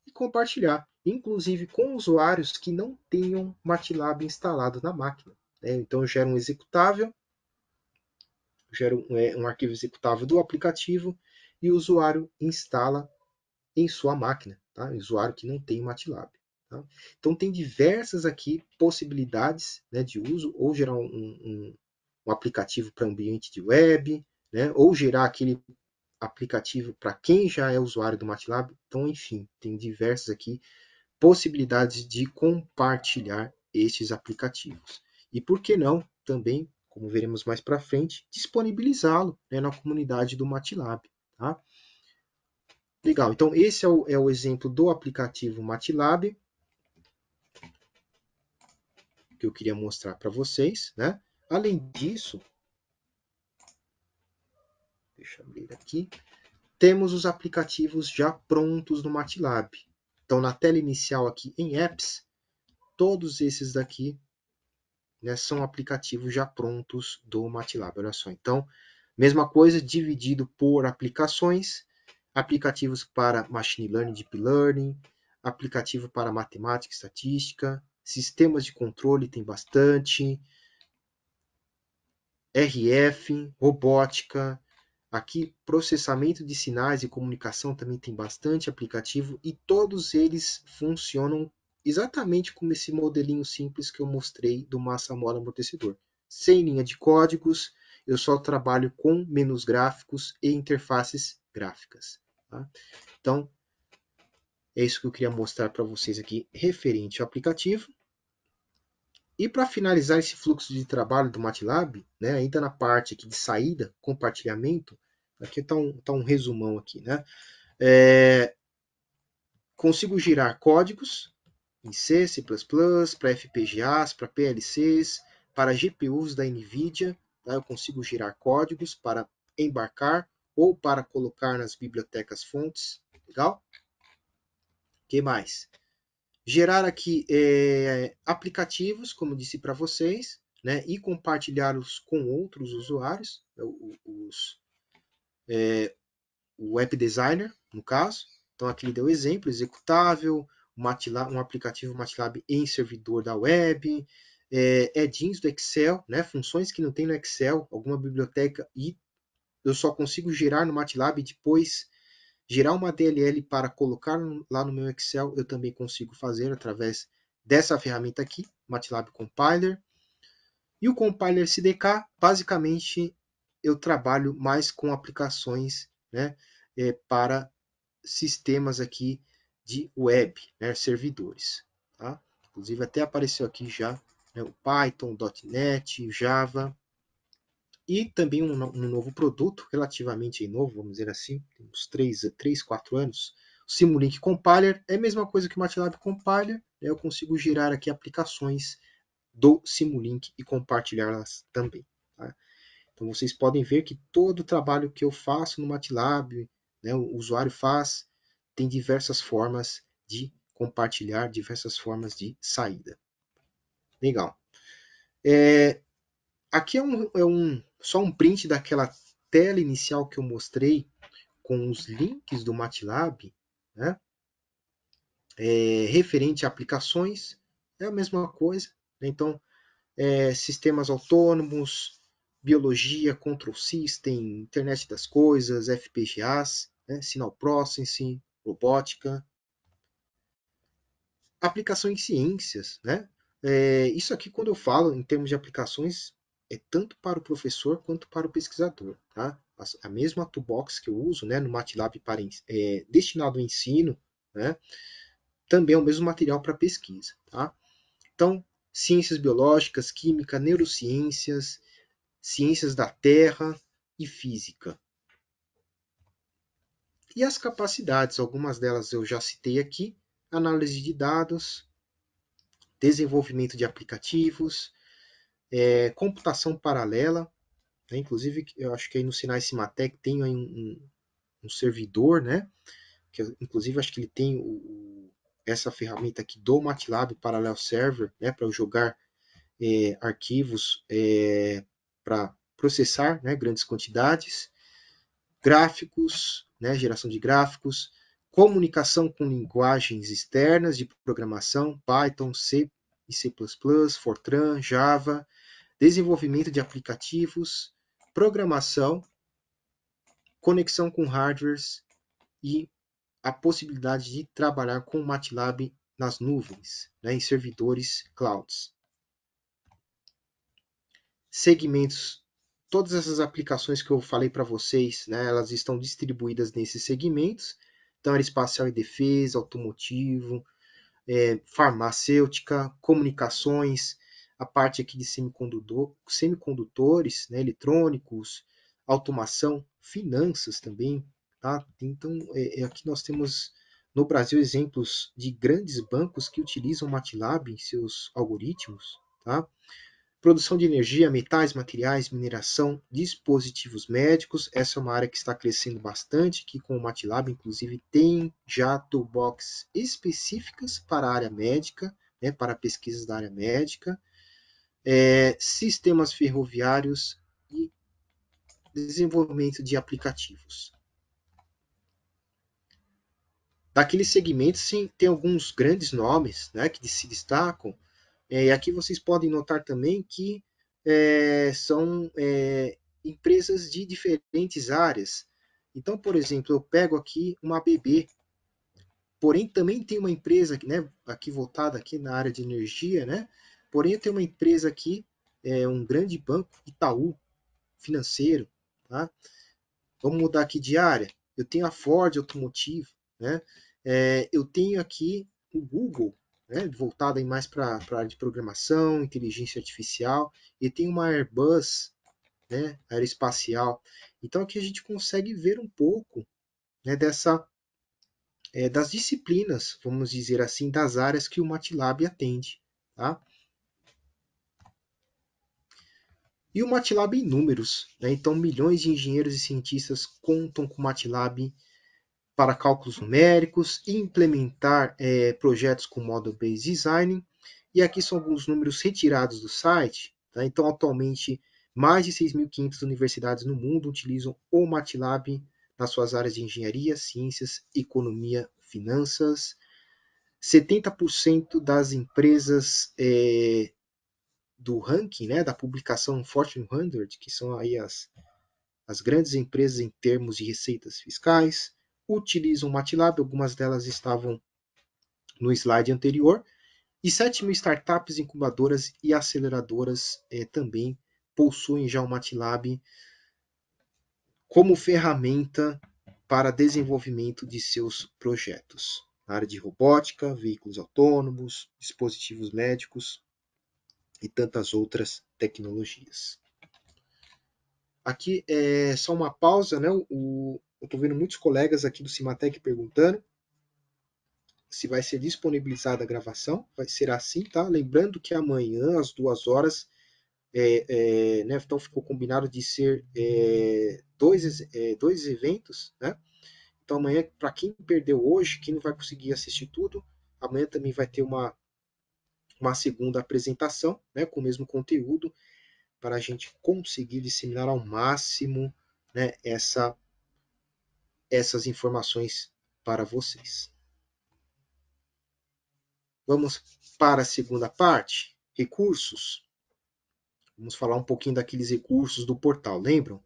[SPEAKER 1] e compartilhar, inclusive com usuários que não tenham MATLAB instalado na máquina. Né? Então, eu gero um executável, gero um, é, um arquivo executável do aplicativo e o usuário instala em sua máquina, tá? o usuário que não tem MATLAB. Tá? Então, tem diversas aqui possibilidades né, de uso, ou gerar um, um, um aplicativo para ambiente de web, né, ou gerar aquele aplicativo para quem já é usuário do MATLAB. Então, enfim, tem diversas aqui possibilidades de compartilhar esses aplicativos. E por que não também, como veremos mais para frente, disponibilizá-lo né, na comunidade do MATLAB. Tá? Legal, então esse é o, é o exemplo do aplicativo MATLAB que eu queria mostrar para vocês, né? Além disso, deixa eu abrir aqui, temos os aplicativos já prontos no MATLAB. Então, na tela inicial aqui em Apps, todos esses daqui né, são aplicativos já prontos do MATLAB. Olha só, então, mesma coisa, dividido por aplicações, aplicativos para Machine Learning, Deep Learning, aplicativo para matemática e estatística, sistemas de controle tem bastante, RF, robótica, aqui processamento de sinais e comunicação também tem bastante aplicativo e todos eles funcionam exatamente como esse modelinho simples que eu mostrei do massa mola amortecedor. Sem linha de códigos, eu só trabalho com menus gráficos e interfaces gráficas. Tá? Então, é isso que eu queria mostrar para vocês aqui referente ao aplicativo. E para finalizar esse fluxo de trabalho do MATLAB, né, ainda na parte aqui de saída, compartilhamento, aqui está um, tá um, resumão aqui. Né? É, consigo girar códigos em C, C++, para FPGAs, para PLCs, para GPUs da NVIDIA. Tá? Eu consigo girar códigos para embarcar ou para colocar nas bibliotecas fontes. Legal? que mais? Gerar aqui é, aplicativos, como disse para vocês, né, e compartilhá-los com outros usuários, né, os, é, o app designer, no caso. Então, aqui ele deu exemplo, executável, um aplicativo MATLAB em servidor da web, é, do Excel, né, funções que não tem no Excel, alguma biblioteca e eu só consigo gerar no MATLAB depois Girar uma DLL para colocar lá no meu Excel, eu também consigo fazer através dessa ferramenta aqui, MATLAB Compiler. E o Compiler CDK, basicamente, eu trabalho mais com aplicações né, é, para sistemas aqui de web, né, servidores. Tá? Inclusive, até apareceu aqui já né, o Python, .NET, Java e também um, um novo produto, relativamente novo, vamos dizer assim, uns 3, 3 4 anos. Simulink Compiler é a mesma coisa que o MATLAB Compiler, né? eu consigo gerar aqui aplicações do Simulink e compartilhá-las também. Tá? Então vocês podem ver que todo o trabalho que eu faço no MATLAB, né, o usuário faz, tem diversas formas de compartilhar, diversas formas de saída. Legal. É, aqui é um, é um só um print daquela tela inicial que eu mostrei com os links do MATLAB, né? É, referente a aplicações, é a mesma coisa. Né? Então, é, sistemas autônomos, biologia, control system, internet das coisas, FPGAs, né? sinal processing, robótica. Aplicação em ciências, né? É, isso aqui, quando eu falo em termos de aplicações, é tanto para o professor quanto para o pesquisador. Tá? A, a mesma toolbox que eu uso né, no MATLAB para, é, destinado ao ensino, né, também é o mesmo material para pesquisa. Tá? Então, ciências biológicas, química, neurociências, ciências da terra e física. E as capacidades, algumas delas eu já citei aqui, análise de dados, desenvolvimento de aplicativos, é, computação paralela, né? inclusive eu acho que aí no Sinai Cimatec tem aí um, um, um, servidor, né? Que, inclusive acho que ele tem o, essa ferramenta aqui do MATLAB Parallel Server, né? Para eu jogar é, arquivos é, para processar né? grandes quantidades, gráficos, né? Geração de gráficos, comunicação com linguagens externas de programação, Python, C e C++, Fortran, Java, desenvolvimento de aplicativos, programação, conexão com hardwares e a possibilidade de trabalhar com o MATLAB nas nuvens, né, em servidores clouds. Segmentos, todas essas aplicações que eu falei para vocês, né, elas estão distribuídas nesses segmentos, então aeroespacial e defesa, automotivo, é, farmacêutica, comunicações, a parte aqui de semicondutor, semicondutores, né, eletrônicos, automação, finanças também, tá? Então, é, é, aqui nós temos no Brasil exemplos de grandes bancos que utilizam MATLAB em seus algoritmos, tá? Produção de energia, metais, materiais, mineração, dispositivos médicos. Essa é uma área que está crescendo bastante, que com o MATLAB, inclusive, tem já toolbox específicas para a área médica, né, para pesquisas da área médica é, sistemas ferroviários e desenvolvimento de aplicativos. Daquele segmento, sim, tem alguns grandes nomes né, que se destacam. É, e aqui vocês podem notar também que é, são é, empresas de diferentes áreas. Então, por exemplo, eu pego aqui uma ABB, porém também tem uma empresa né, aqui voltada aqui na área de energia, né, Porém, eu tenho uma empresa aqui, é um grande banco, Itaú, financeiro, tá? Vamos mudar aqui de área. Eu tenho a Ford Automotivo, né? É, eu tenho aqui o Google, né? voltado aí mais para a área de programação, inteligência artificial, e tem uma Airbus, né? aeroespacial. Então aqui a gente consegue ver um pouco né? dessa é, das disciplinas, vamos dizer assim, das áreas que o MATLAB atende. Tá? E o MATLAB em números. Né? Então, milhões de engenheiros e cientistas contam com o MATLAB para cálculos numéricos e implementar é, projetos com Model Based Design. E aqui são alguns números retirados do site. Tá? Então, atualmente, mais de 6.500 universidades no mundo utilizam o MATLAB nas suas áreas de engenharia, ciências, economia, finanças. 70% das empresas é, do ranking, né, da publicação Fortune 100, que são aí as, as grandes empresas em termos de receitas fiscais, utilizam o MATLAB, algumas delas estavam no slide anterior, e 7 mil startups, incubadoras e aceleradoras eh, também possuem já o MATLAB como ferramenta para desenvolvimento de seus projetos na área de robótica, veículos autônomos, dispositivos médicos, e tantas outras tecnologias. Aqui é só uma pausa, né? O, eu estou vendo muitos colegas aqui do Cimatec perguntando se vai ser disponibilizada a gravação. Vai ser assim, tá? Lembrando que amanhã, às duas horas, é, é, né? então ficou combinado de ser é, dois, é, dois eventos, né? Então amanhã, para quem perdeu hoje, quem não vai conseguir assistir tudo, amanhã também vai ter uma uma segunda apresentação, né, com o mesmo conteúdo, para a gente conseguir disseminar ao máximo né, essa, essas informações para vocês. Vamos para a segunda parte, recursos. Vamos falar um pouquinho daqueles recursos do portal, lembram?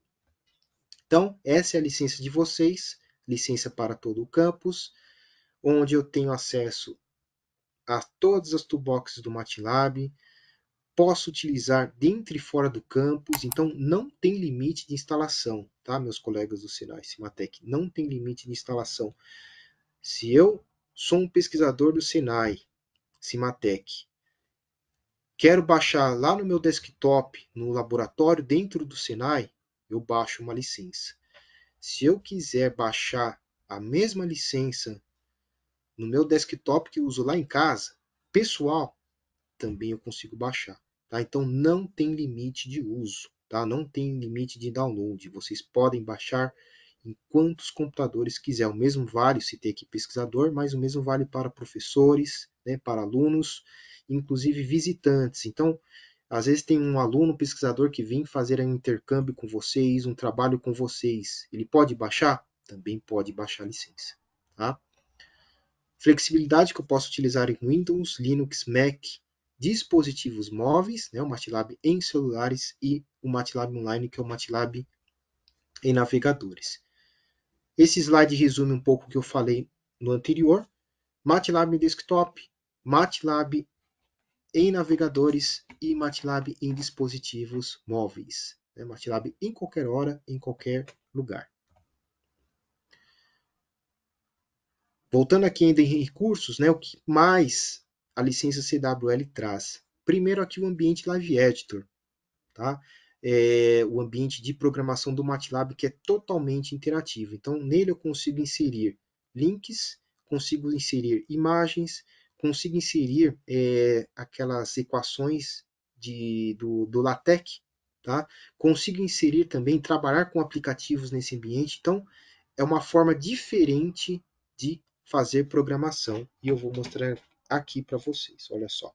[SPEAKER 1] Então, essa é a licença de vocês, licença para todo o campus, onde eu tenho acesso a todas as toolboxes do MATLAB, posso utilizar dentro e fora do campus, então não tem limite de instalação, tá, meus colegas do Senai Cimatec? Não tem limite de instalação. Se eu sou um pesquisador do Senai Cimatec, quero baixar lá no meu desktop, no laboratório, dentro do Senai, eu baixo uma licença. Se eu quiser baixar a mesma licença no meu desktop que uso lá em casa, pessoal, também eu consigo baixar. Tá? Então não tem limite de uso, tá? não tem limite de download. Vocês podem baixar em quantos computadores quiser. O mesmo vale, citei aqui pesquisador, mas o mesmo vale para professores, né, para alunos, inclusive visitantes. Então, às vezes tem um aluno pesquisador que vem fazer um intercâmbio com vocês, um trabalho com vocês. Ele pode baixar? Também pode baixar a licença. Tá? flexibilidade que eu posso utilizar em Windows, Linux, Mac, dispositivos móveis, né, o MATLAB em celulares e o MATLAB Online, que é o MATLAB em navegadores. Esse slide resume um pouco o que eu falei no anterior. MATLAB em desktop, MATLAB em navegadores e MATLAB em dispositivos móveis. Né, MATLAB em qualquer hora, em qualquer lugar. Voltando aqui ainda em recursos, né, o que mais a licença CWL traz? Primeiro aqui o ambiente Live Editor, tá? É, o ambiente de programação do MATLAB que é totalmente interativo. Então nele eu consigo inserir links, consigo inserir imagens, consigo inserir é, aquelas equações de, do, do LaTeX, tá? consigo inserir também, trabalhar com aplicativos nesse ambiente. Então, é uma forma diferente de fazer programação e eu vou mostrar aqui para vocês, olha só.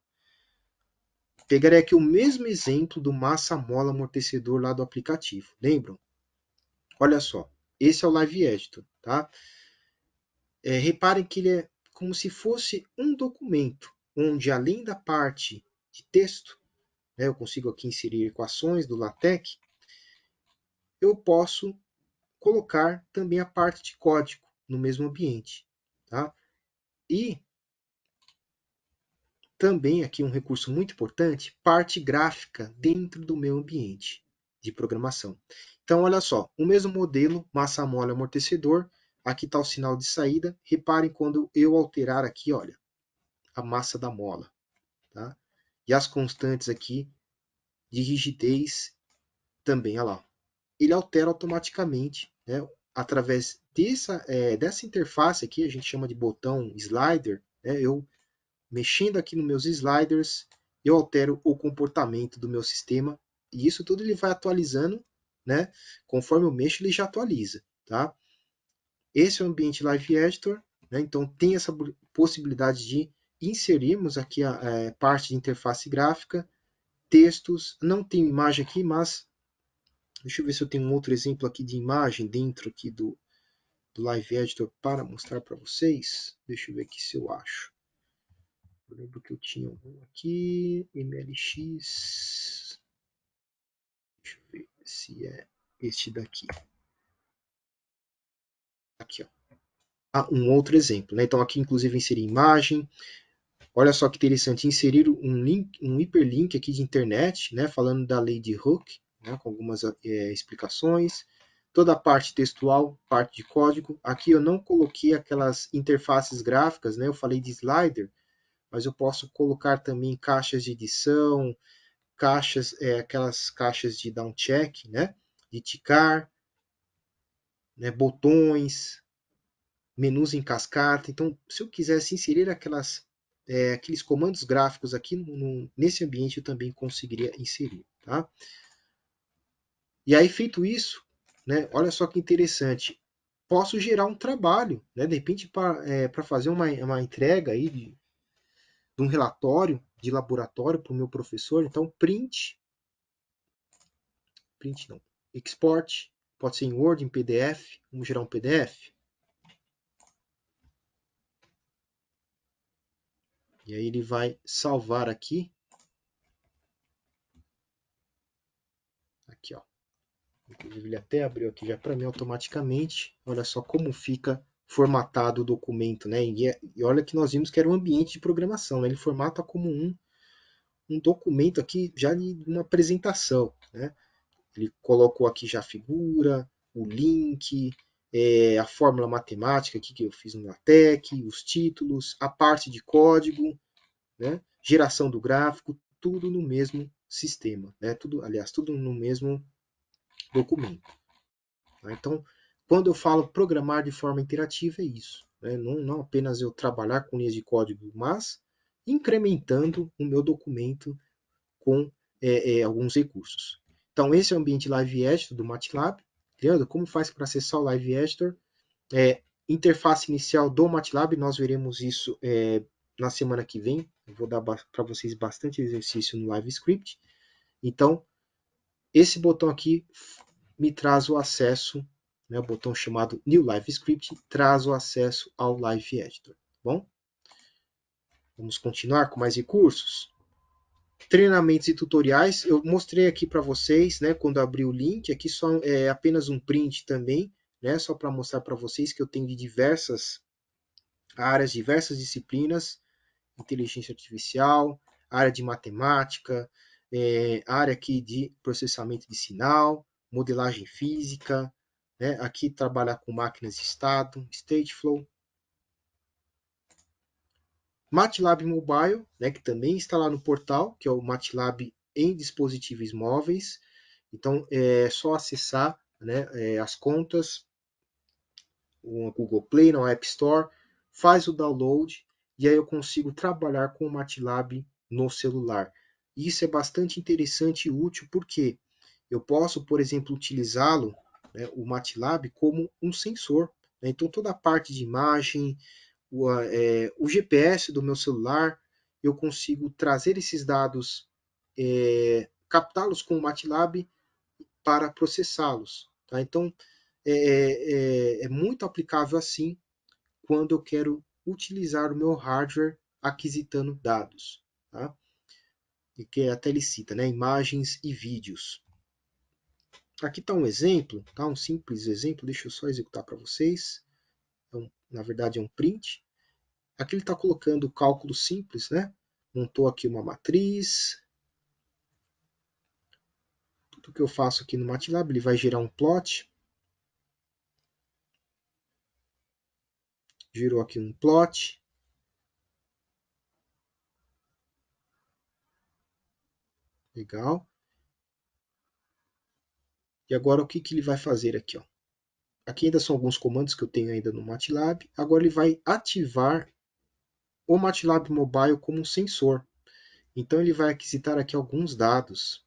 [SPEAKER 1] Pegarei aqui o mesmo exemplo do massa-mola amortecedor lá do aplicativo, lembram? Olha só, esse é o Live Editor, tá? É, reparem que ele é como se fosse um documento, onde além da parte de texto, né, eu consigo aqui inserir equações do LaTeX, eu posso colocar também a parte de código no mesmo ambiente. Tá? E também aqui um recurso muito importante, parte gráfica dentro do meu ambiente de programação. Então, olha só, o mesmo modelo, massa mole amortecedor, aqui está o sinal de saída. Reparem quando eu alterar aqui, olha, a massa da mola. Tá? E as constantes aqui de rigidez também, olha lá. Ele altera automaticamente né, através dessa, é, dessa interface aqui, a gente chama de botão slider, né, eu mexendo aqui nos meus sliders, eu altero o comportamento do meu sistema e isso tudo ele vai atualizando, né? Conforme eu mexo, ele já atualiza, tá? Esse é o ambiente Live Editor, né? Então tem essa possibilidade de inserirmos aqui a, a é, parte de interface gráfica, textos, não tem imagem aqui, mas Deixa eu ver se eu tenho um outro exemplo aqui de imagem dentro aqui do, do Live Editor para mostrar para vocês. Deixa eu ver aqui se eu acho. Eu lembro que eu tinha um aqui, MLX. Deixa eu ver se é este daqui. Aqui, ó. Ah, um outro exemplo, né? Então aqui inclusive inserir imagem. Olha só que interessante, inserir um link, um hiperlink aqui de internet, né, falando da lei de Hooke né, com algumas é, explicações. Toda a parte textual, parte de código. Aqui eu não coloquei aquelas interfaces gráficas, né? eu falei de slider, mas eu posso colocar também caixas de edição, caixas, é, aquelas caixas de down check, né? de ticar, né? botões, menus em cascata. Então, se eu quisesse inserir aquelas é, aqueles comandos gráficos aqui no, nesse ambiente eu também conseguiria inserir. Tá? E aí, feito isso, né, olha só que interessante, posso gerar um trabalho, né, de repente para é, fazer uma, uma entrega aí de, de um relatório de laboratório para o meu professor, então print, print não, export, pode ser em Word, em PDF, vamos gerar um PDF. E aí ele vai salvar aqui. Aqui, ó. Inclusive, ele até abriu aqui já para mim automaticamente. Olha só como fica formatado o documento, né? E, é, e, olha que nós vimos que era um ambiente de programação, né? ele formata como um, um documento aqui já de uma apresentação, né? Ele colocou aqui já a figura, o link, é, a fórmula matemática aqui que eu fiz no LaTeX, os títulos, a parte de código, né? geração do gráfico, tudo no mesmo sistema, né? Tudo, aliás, tudo no mesmo documento. Né? Então, quando eu falo programar de forma interativa, é isso. Né? Não, não, apenas eu trabalhar com linhas de código, mas incrementando o meu documento com é, é, alguns recursos. Então, esse é o ambiente Live Editor do MATLAB. Leandro, como faz para acessar o Live Editor? É, interface inicial do MATLAB, nós veremos isso é, na semana que vem. Eu vou dar para vocês bastante exercício no Live Script. Então, esse botão aqui me traz o acesso, né, o botão chamado New Live Script, traz o acesso ao Live Editor. Tá bom, vamos continuar com mais recursos. Treinamentos e tutoriais, eu mostrei aqui para vocês, né, quando abri o link, aqui só é apenas um print também, né, só para mostrar para vocês que eu tenho de diversas áreas, diversas disciplinas, inteligência artificial, área de matemática, é, área aqui de processamento de sinal, modelagem física, né? aqui trabalhar com máquinas de estado, state flow. MATLAB Mobile, né, que também está lá no portal, que é o MATLAB em dispositivos móveis. Então, é só acessar né, é, as contas, o Google Play, na App Store, faz o download e aí eu consigo trabalhar com o MATLAB no celular isso é bastante interessante e útil porque eu posso, por exemplo, utilizá-lo, né, o MATLAB, como um sensor. Né? Então, toda a parte de imagem, o, é, o, GPS do meu celular, eu consigo trazer esses dados, é, captá-los com o MATLAB para processá-los. Tá? Então, é, é, é muito aplicável assim quando eu quero utilizar o meu hardware aquisitando dados. Tá? e que é até ele cita, né, imagens e vídeos. Aqui está um exemplo, tá? um simples exemplo, deixa eu só executar para vocês. É na verdade é um print. Aqui ele está colocando o cálculo simples, né? montou aqui uma matriz. Tudo que eu faço aqui no MATLAB, ele vai gerar um plot. Gerou aqui um plot. Legal. E agora o que, que ele vai fazer aqui? Ó? Aqui ainda são alguns comandos que eu tenho ainda no MATLAB. Agora ele vai ativar o MATLAB Mobile como um sensor. Então ele vai aquisitar aqui alguns dados.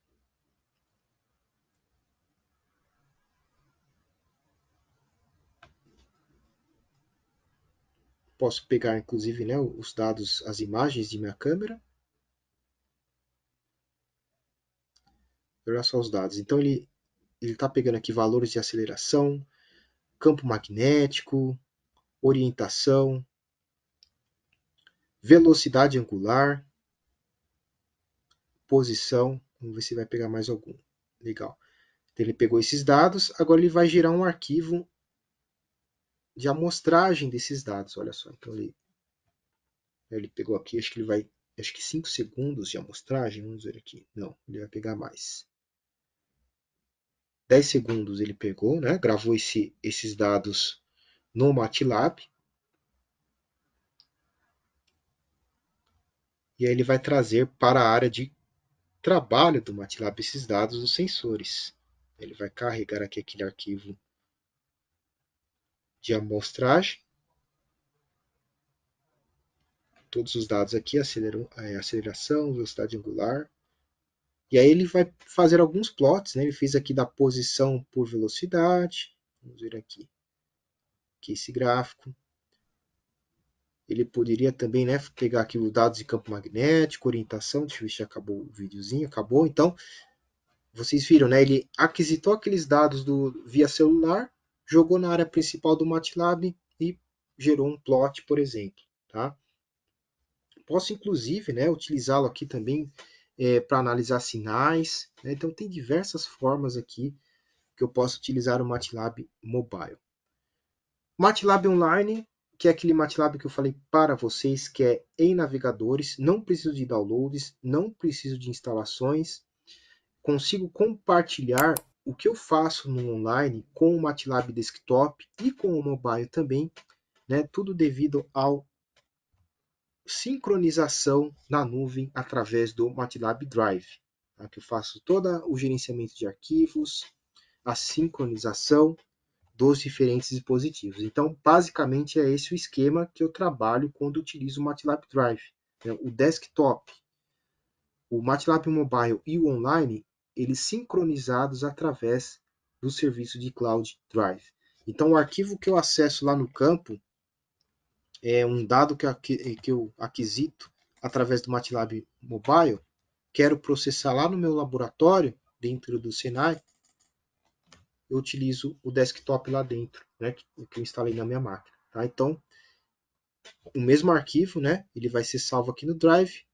[SPEAKER 1] Posso pegar, inclusive, né, os dados, as imagens de minha câmera. olha só os dados. Então ele está pegando aqui valores de aceleração, campo magnético, orientação, velocidade angular, posição. Vamos ver se vai pegar mais algum. Legal. Então, ele pegou esses dados, agora ele vai gerar um arquivo de amostragem desses dados. Olha só, então ele, ele pegou aqui, acho que ele vai, acho que 5 segundos de amostragem, vamos ver aqui. Não, ele vai pegar mais. 10 segundos ele pegou, né? gravou esse, esses dados no MATLAB. E aí ele vai trazer para a área de trabalho do MATLAB esses dados dos sensores. Ele vai carregar aqui aquele arquivo de amostragem. Todos os dados aqui, é, aceleração, velocidade angular, e aí ele vai fazer alguns plots, né? Ele fez aqui da posição por velocidade. Vamos ver aqui, aqui esse gráfico. Ele poderia também né, pegar aqui os dados de campo magnético, orientação. Deixa eu ver se acabou o videozinho. Acabou. Então, vocês viram, né? Ele aquisitou aqueles dados do via celular, jogou na área principal do MATLAB e gerou um plot, por exemplo. Tá? Posso, inclusive, né, utilizá-lo aqui também é, para analisar sinais. Né? Então, tem diversas formas aqui que eu posso utilizar o MATLAB Mobile. MATLAB Online, que é aquele MATLAB que eu falei para vocês, que é em navegadores, não preciso de downloads, não preciso de instalações, consigo compartilhar o que eu faço no online com o MATLAB Desktop e com o mobile também, né? tudo devido ao sincronização na nuvem através do MATLAB Drive, tá? que eu faço todo o gerenciamento de arquivos, a sincronização dos diferentes dispositivos. Então, basicamente, é esse o esquema que eu trabalho quando utilizo o MATLAB Drive. Né? O desktop, o MATLAB Mobile e o online, eles sincronizados através do serviço de Cloud Drive. Então, o arquivo que eu acesso lá no campo, é um dado que, que eu aquisito através do MATLAB Mobile, quero processar lá no meu laboratório, dentro do Senai, eu utilizo o desktop lá dentro, né, que, que eu instalei na minha máquina. Tá? Então, o mesmo arquivo, né, ele vai ser salvo aqui no Drive,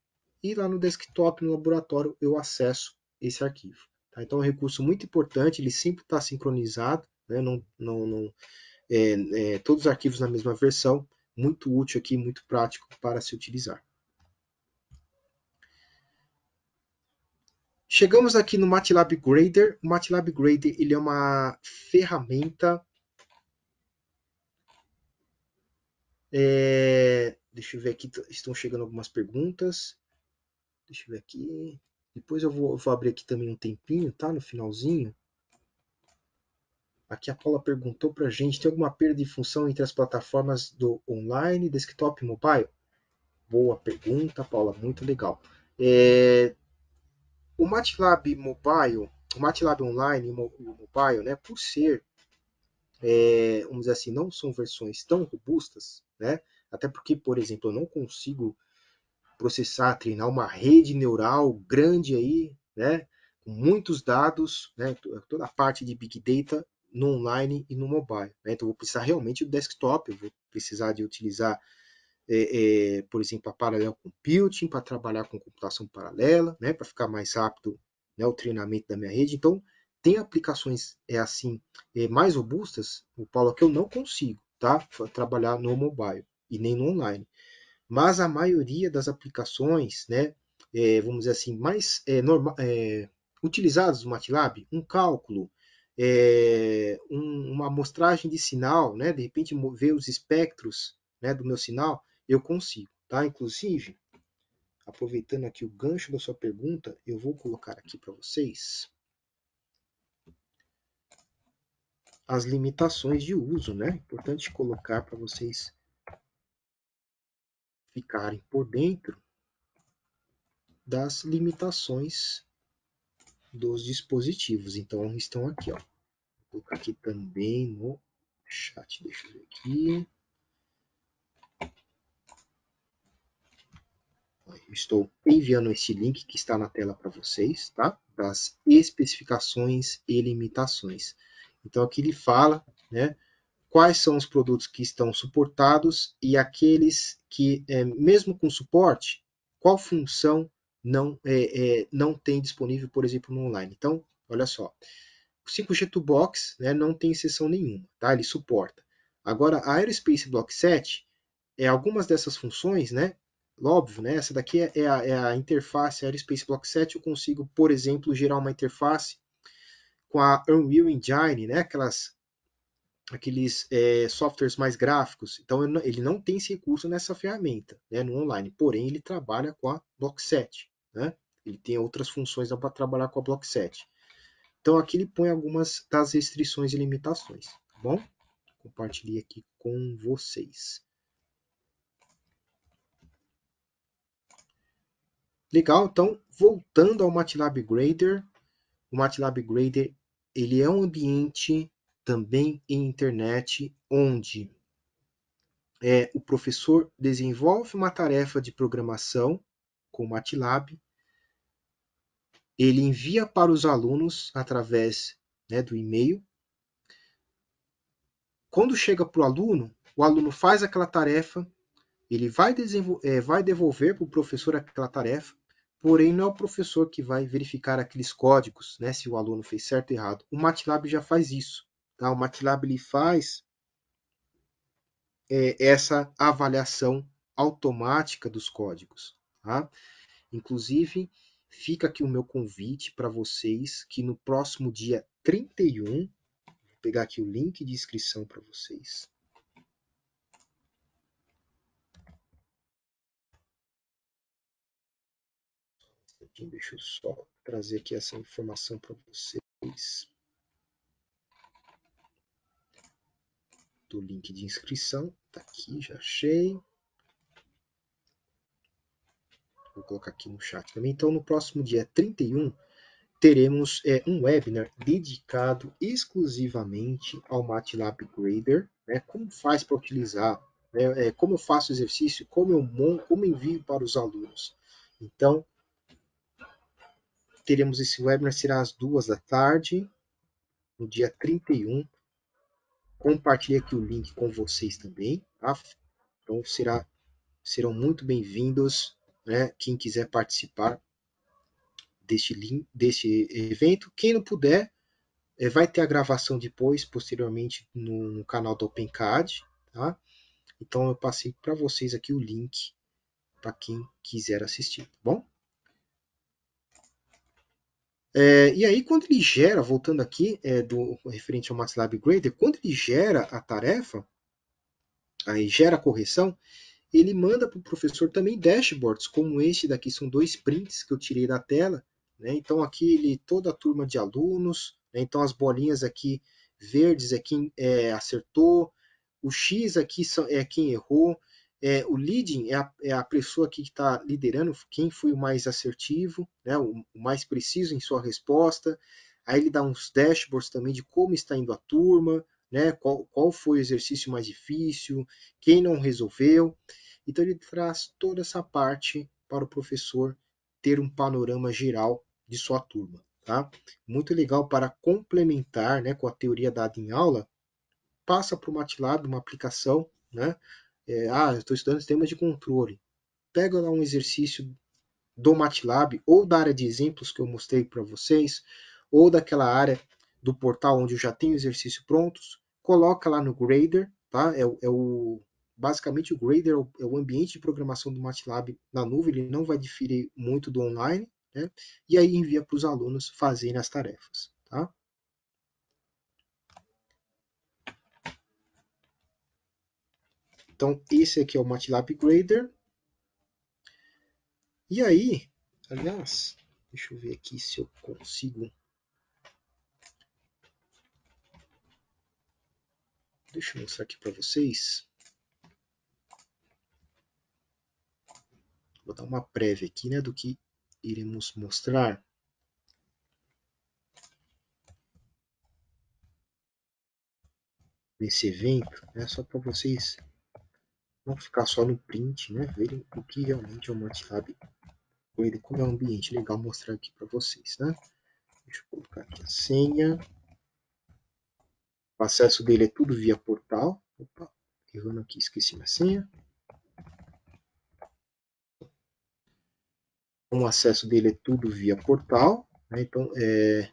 [SPEAKER 1] e lá no desktop, no laboratório, eu acesso esse arquivo. Tá? Então, é um recurso muito importante, ele sempre está sincronizado, né, não, não, não, é, é, todos os arquivos na mesma versão, muito útil aqui, muito prático para se utilizar. Chegamos aqui no MATLAB Grader. O MATLAB Grader ele é uma ferramenta... É... Deixa eu ver aqui, estão chegando algumas perguntas. Deixa eu ver aqui. Depois eu vou, eu vou abrir aqui também um tempinho, tá? No finalzinho Aqui a Paula perguntou para a gente: tem alguma perda de função entre as plataformas do online, desktop e mobile? Boa pergunta, Paula, muito legal. É, o MATLAB Mobile, o MATLAB Online e o Mobile, né, por ser, é, vamos dizer assim, não são versões tão robustas, né, até porque, por exemplo, eu não consigo processar, treinar uma rede neural grande aí, né, com muitos dados, né, toda a parte de Big Data no online e no mobile. Né? Então, eu vou precisar realmente do desktop, eu vou precisar de utilizar, é, é, por exemplo, a Parallel Computing para trabalhar com computação paralela, né? para ficar mais rápido né, o treinamento da minha rede. Então, tem aplicações é assim é, mais robustas, o Paulo, que eu não consigo tá? trabalhar no mobile e nem no online. Mas a maioria das aplicações, né, é, vamos dizer assim, mais é, é, utilizadas no MATLAB, um cálculo, é, um, uma amostragem de sinal, né? De repente ver os espectros, né? Do meu sinal, eu consigo, tá? Inclusive, aproveitando aqui o gancho da sua pergunta, eu vou colocar aqui para vocês as limitações de uso, né? Importante colocar para vocês ficarem por dentro das limitações dos dispositivos. Então, estão aqui, ó. Vou colocar aqui também no chat, deixa eu ver aqui. estou enviando esse link que está na tela para vocês, tá? Das especificações e limitações. Então, aqui ele fala, né? Quais são os produtos que estão suportados e aqueles que, é, mesmo com suporte, qual função não, é, é, não tem disponível, por exemplo, no online. Então, olha só, o 5G Toolbox né, não tem exceção nenhuma, tá? ele suporta. Agora, a Aerospace Block 7, é, algumas dessas funções, né, óbvio, né, essa daqui é, é, a, é a interface Aerospace Block 7, eu consigo, por exemplo, gerar uma interface com a Unreal Engine, né, aquelas aqueles é, softwares mais gráficos. Então ele não tem esse recurso nessa ferramenta, né, no online. Porém, ele trabalha com a Block 7. Né? Ele tem outras funções para trabalhar com a block set. Então aqui ele põe algumas das restrições e limitações, tá bom? Compartilhei aqui com vocês. Legal, então voltando ao MATLAB Grader, o MATLAB Grader ele é um ambiente também em internet onde é, o professor desenvolve uma tarefa de programação com MATLAB, ele envia para os alunos através né, do e-mail. Quando chega para o aluno, o aluno faz aquela tarefa, ele vai, é, vai devolver para o professor aquela tarefa, porém não é o professor que vai verificar aqueles códigos, né, se o aluno fez certo ou errado. O MATLAB já faz isso. Tá? O MATLAB ele faz é, essa avaliação automática dos códigos. Tá? Inclusive, fica aqui o meu convite para vocês que no próximo dia 31, vou pegar aqui o link de inscrição para vocês. Deixa eu só trazer aqui essa informação para vocês. Do link de inscrição, tá aqui, já achei. colocar aqui no chat também. Então, no próximo dia 31, teremos é, um webinar dedicado exclusivamente ao MATLAB Grader, né, como faz para utilizar, né, é, como eu faço o exercício, como eu monto, como envio para os alunos. Então, teremos esse webinar, será às duas da tarde, no dia 31. Compartilhe aqui o link com vocês também, tá? Então, será, serão muito bem-vindos né? Quem quiser participar deste, deste evento, quem não puder, é, vai ter a gravação depois, posteriormente, no, no canal do OpenCAD, tá? Então eu passei para vocês aqui o link para quem quiser assistir, tá bom? É, e aí, quando ele gera, voltando aqui, é, do referente ao MATLAB Grader, quando ele gera a tarefa, aí gera a correção, ele manda para o professor também dashboards, como esse daqui, são dois prints que eu tirei da tela. Né? Então aqui ele, toda a turma de alunos, né? então as bolinhas aqui verdes é quem é, acertou, o X aqui é quem errou, é, o leading é a, é a pessoa que está liderando, quem foi o mais assertivo, né? o, o mais preciso em sua resposta. Aí ele dá uns dashboards também de como está indo a turma, né? Qual, qual foi o exercício mais difícil, quem não resolveu. Então ele traz toda essa parte para o professor ter um panorama geral de sua turma. Tá? Muito legal para complementar né, com a teoria dada em aula, passa para o MATLAB uma aplicação, né? É, ah, estou estudando sistemas de controle. Pega lá um exercício do MATLAB ou da área de exemplos que eu mostrei para vocês, ou daquela área do portal onde eu já tenho exercício prontos, coloca lá no Grader, tá? É, é o basicamente o Grader é, é o ambiente de programação do MATLAB na nuvem, ele não vai diferir muito do online, né? E aí envia para os alunos fazerem as tarefas, tá? Então, esse aqui é o MATLAB Grader. E aí, aliás, deixa eu ver aqui se eu consigo Deixa eu mostrar aqui para vocês. Vou dar uma prévia aqui né, do que iremos mostrar. Nesse evento, né, só para vocês não ficar só no print, né, verem o que realmente é o MATLAB com ele, como é um ambiente legal mostrar aqui para vocês. Né? Deixa eu colocar aqui a senha. O acesso dele é tudo via portal. Opa, errando aqui, esqueci minha senha. Então, o acesso dele é tudo via portal. Né? Então, é...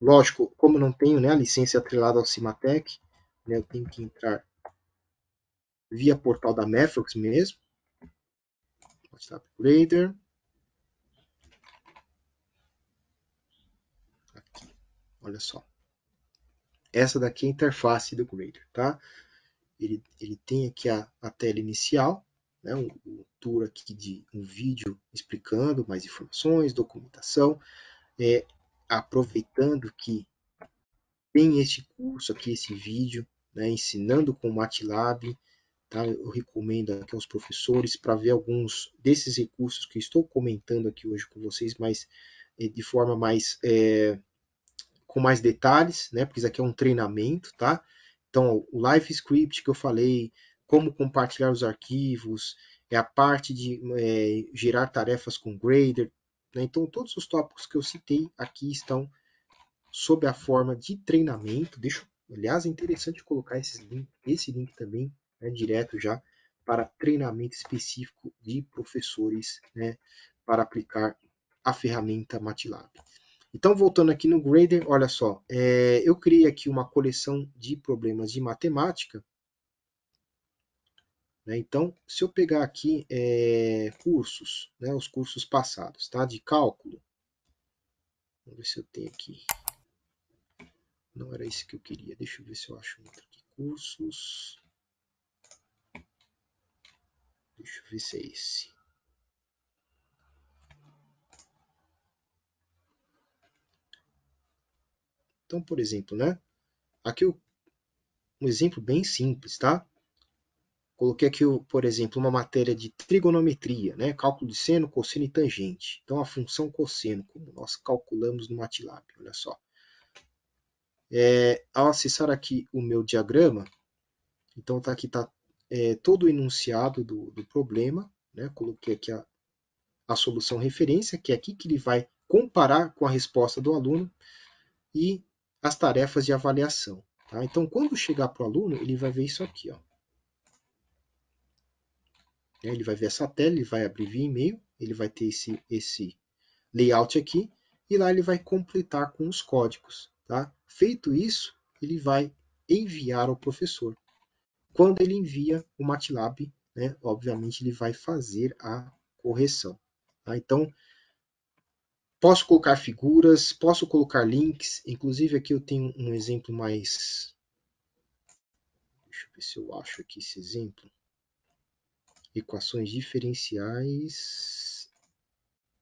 [SPEAKER 1] lógico, como não tenho né, a licença atrelada ao Cimatec, né, eu tenho que entrar via portal da Netflix mesmo. WhatsApp Grader. Aqui, olha só. Essa daqui é a interface do creator, tá? Ele, ele tem aqui a, a tela inicial, né, um, um, tour aqui de um vídeo explicando mais informações, documentação, é, aproveitando que tem este curso aqui, esse vídeo, né, ensinando com MATLAB, tá? eu recomendo aqui aos professores para ver alguns desses recursos que estou comentando aqui hoje com vocês, mas é, de forma mais é, com mais detalhes, né? Porque isso aqui é um treinamento, tá? Então, o Live Script que eu falei, como compartilhar os arquivos, é a parte de é, gerar tarefas com Grader. Né? Então, todos os tópicos que eu citei aqui estão sob a forma de treinamento. Deixa, aliás, é interessante colocar link, esse link também né, direto já para treinamento específico de professores né, para aplicar a ferramenta MATLAB. Então, voltando aqui no Grader, olha só, é, eu criei aqui uma coleção de problemas de matemática. Né? Então, se eu pegar aqui é, cursos, né? os cursos passados, tá? de cálculo. Vamos ver se eu tenho aqui. Não era isso que eu queria. Deixa eu ver se eu acho outro aqui. Cursos. Deixa eu ver se é esse. Então, por exemplo, né? Aqui um exemplo bem simples, tá? Coloquei aqui, por exemplo, uma matéria de trigonometria, né? Cálculo de seno, cosseno e tangente. Então, a função cosseno, como nós calculamos no MATLAB, olha só. É, ao acessar aqui o meu diagrama, então tá aqui tá é, todo o enunciado do, do problema, né? Coloquei aqui a, a solução referência, que é aqui que ele vai comparar com a resposta do aluno e as tarefas de avaliação. Tá? Então, quando chegar para o aluno, ele vai ver isso aqui. Ó. É, ele vai ver essa tela, ele vai abrir via e-mail, ele vai ter esse, esse layout aqui, e lá ele vai completar com os códigos. Tá? Feito isso, ele vai enviar ao professor. Quando ele envia o MATLAB, né, obviamente ele vai fazer a correção. Tá? Então, Posso colocar figuras, posso colocar links. Inclusive aqui eu tenho um exemplo mais... Deixa eu ver se eu acho aqui esse exemplo. Equações diferenciais.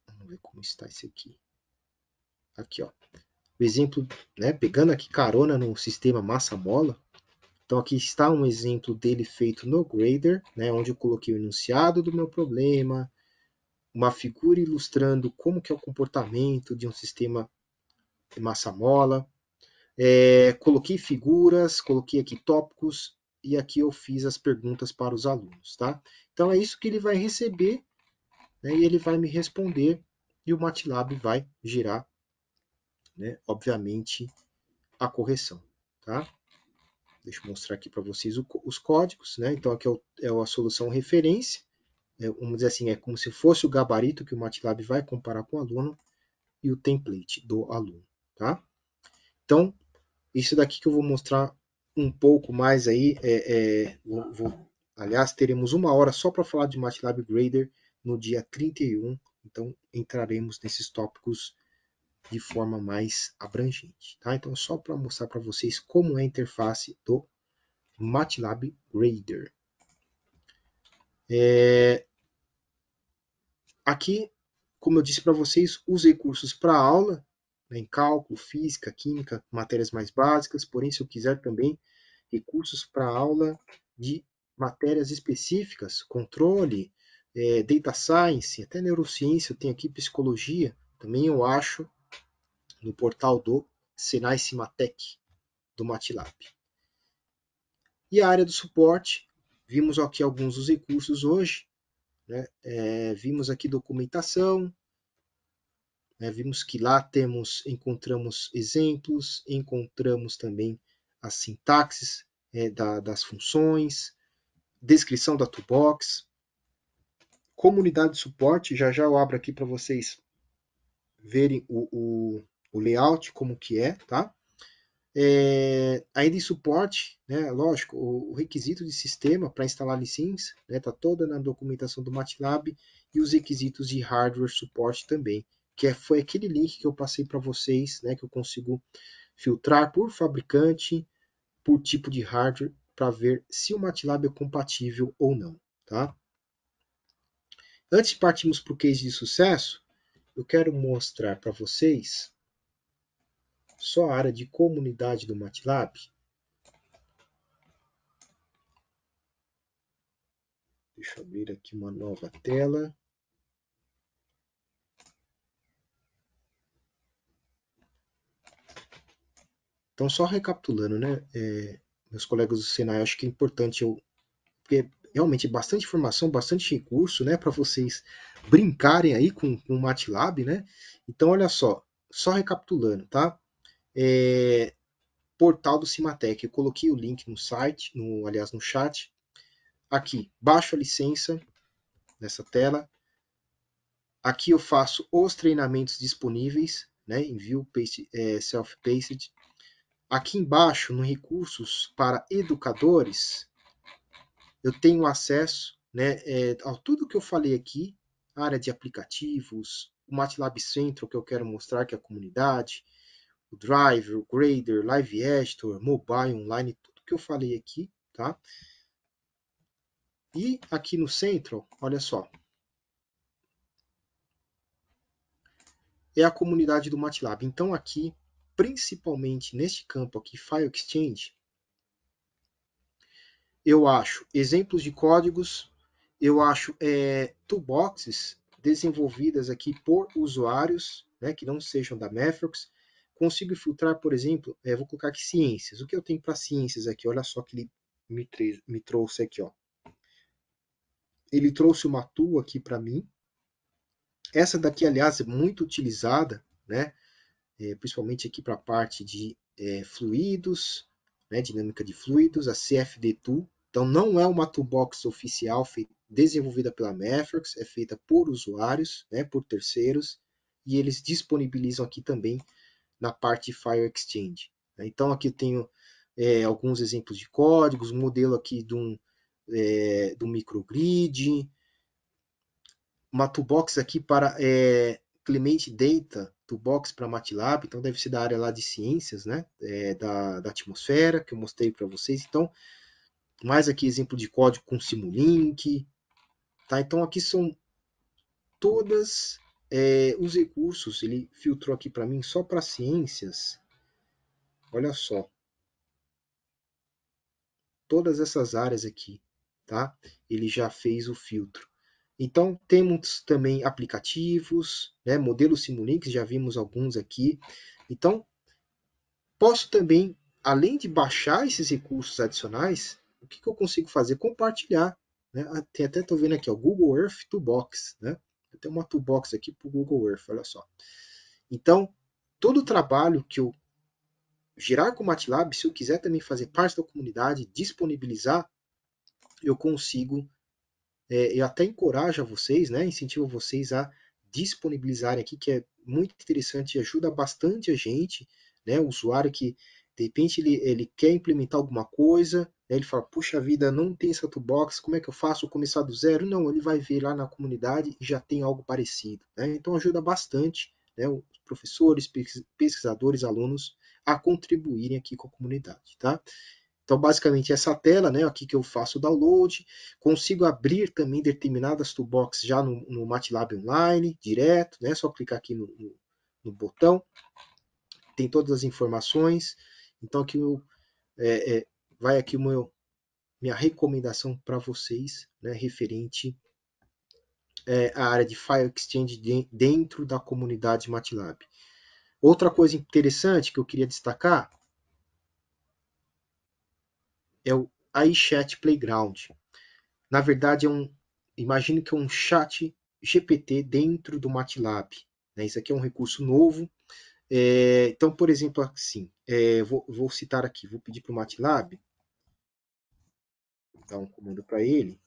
[SPEAKER 1] Vamos ver como está esse aqui. Aqui, ó. O exemplo, né, pegando aqui carona no sistema massa-mola. Então aqui está um exemplo dele feito no Grader, né, onde eu coloquei o enunciado do meu problema, uma figura ilustrando como que é o comportamento de um sistema de massa mola. É, coloquei figuras, coloquei aqui tópicos e aqui eu fiz as perguntas para os alunos, tá? Então é isso que ele vai receber né, e ele vai me responder e o MATLAB vai girar né, obviamente, a correção, tá? Deixa eu mostrar aqui para vocês o, os códigos, né? Então aqui é, o, é a solução referência, né, vamos dizer assim, é como se fosse o gabarito que o MATLAB vai comparar com o aluno e o template do aluno, tá? Então, isso daqui que eu vou mostrar um pouco mais aí, é, é, vou, vou, aliás, teremos uma hora só para falar de MATLAB Grader no dia 31, então entraremos nesses tópicos de forma mais abrangente, tá? Então, só para mostrar para vocês como é a interface do MATLAB Grader. É, Aqui, como eu disse para vocês, os recursos para aula, né, em cálculo, física, química, matérias mais básicas, porém, se eu quiser também recursos para aula de matérias específicas, controle, é, data science, até neurociência, eu tenho aqui psicologia, também eu acho no portal do Senai Cimatec, do MATLAB. E a área do suporte, vimos aqui alguns dos recursos hoje, né? É, vimos aqui documentação, né? vimos que lá temos, encontramos exemplos, encontramos também as sintaxes é, da, das funções, descrição da toolbox, comunidade de suporte, já já eu abro aqui para vocês verem o, o, o layout, como que é, tá? É, ainda em suporte, né, lógico, o, o requisito de sistema para instalar licença está né, tá toda na documentação do MATLAB e os requisitos de hardware suporte também, que é, foi aquele link que eu passei para vocês, né, que eu consigo filtrar por fabricante, por tipo de hardware, para ver se o MATLAB é compatível ou não. Tá? Antes de partirmos para o case de sucesso, eu quero mostrar para vocês só a área de comunidade do MATLAB? Deixa eu abrir aqui uma nova tela. Então, só recapitulando, né, é, meus colegas do Senai, acho que é importante eu... Porque é realmente bastante informação, bastante recurso, né, para vocês brincarem aí com, com o MATLAB, né? Então, olha só, só recapitulando, tá? é, portal do Cimatec. Eu coloquei o link no site, no, aliás, no chat. Aqui, baixo a licença nessa tela. Aqui eu faço os treinamentos disponíveis, né, envio é, self-paced. Aqui embaixo, no recursos para educadores, eu tenho acesso né, é, a tudo que eu falei aqui, área de aplicativos, o MATLAB Central que eu quero mostrar que é a comunidade, o Driver, o Grader, Live Editor, Mobile, Online, tudo que eu falei aqui, tá? E aqui no centro, olha só. É a comunidade do MATLAB. Então aqui, principalmente neste campo aqui, File Exchange, eu acho exemplos de códigos, eu acho é, toolboxes desenvolvidas aqui por usuários, né, que não sejam da Mefrox, consigo filtrar, por exemplo, é, vou colocar aqui ciências. O que eu tenho para ciências aqui? Olha só que ele me, me trouxe aqui. Ó. Ele trouxe uma tool aqui para mim. Essa daqui, aliás, é muito utilizada, né? É, principalmente aqui para a parte de é, fluidos, né? dinâmica de fluidos, a cfd Tool. Então, não é uma toolbox oficial desenvolvida pela Mavericks, é feita por usuários, né? por terceiros, e eles disponibilizam aqui também na parte Fire Exchange. Né? Então aqui eu tenho é, alguns exemplos de códigos, modelo aqui de um, é, do microgrid, uma toolbox aqui para é, Climate Data, toolbox para MATLAB, então deve ser da área lá de ciências, né, é, da, da atmosfera, que eu mostrei para vocês, então, mais aqui exemplo de código com Simulink, tá, então aqui são todas é, os recursos, ele filtrou aqui para mim só para ciências. Olha só. Todas essas áreas aqui, tá? Ele já fez o filtro. Então, temos também aplicativos, né, modelos Simulink, já vimos alguns aqui. Então, posso também, além de baixar esses recursos adicionais, o que, que eu consigo fazer? Compartilhar. Né? Ah, até estou vendo aqui, o Google Earth Toolbox. Né? Tem uma toolbox aqui para o Google Earth, olha só. Então, todo o trabalho que eu girar com o MATLAB, se eu quiser também fazer parte da comunidade, disponibilizar, eu consigo, é, eu até encorajo a vocês, né, incentivo vocês a disponibilizarem aqui, que é muito interessante e ajuda bastante a gente, né, o usuário que, de repente, ele, ele quer implementar alguma coisa, ele fala: Puxa vida, não tem Santo Box, como é que eu faço? Vou começar do zero? Não, ele vai ver lá na comunidade e já tem algo parecido. Né? Então ajuda bastante né, os professores, pesquisadores, alunos a contribuírem aqui com a comunidade. Tá? Então, basicamente, essa tela, né, aqui que eu faço o download, consigo abrir também determinadas toolbox já no, no MATLAB Online, direto, né, só clicar aqui no, no, no botão, tem todas as informações, então aqui eu é, é, vai aqui meu, minha recomendação para vocês, né, referente é, à área de File Exchange de, dentro da comunidade MATLAB. Outra coisa interessante que eu queria destacar é o iChat Playground. Na verdade, é um, imagine que é um chat GPT dentro do MATLAB. Né? Isso aqui é um recurso novo. É, então, por exemplo, assim, é, vou, vou citar aqui, vou pedir para o MATLAB dar um comando para ele.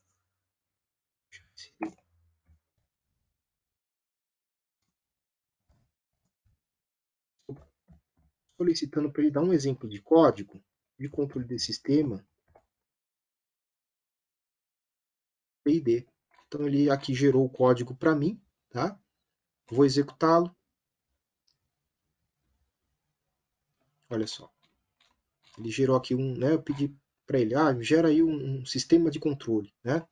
[SPEAKER 1] Solicitando para ele dar um exemplo de código de controle de sistema PID. Então ele aqui gerou o código para mim, tá? Vou executá-lo. Olha só. Ele gerou aqui um, né? Eu pedi para ele, ah, me gera aí um, um, sistema de controle, né?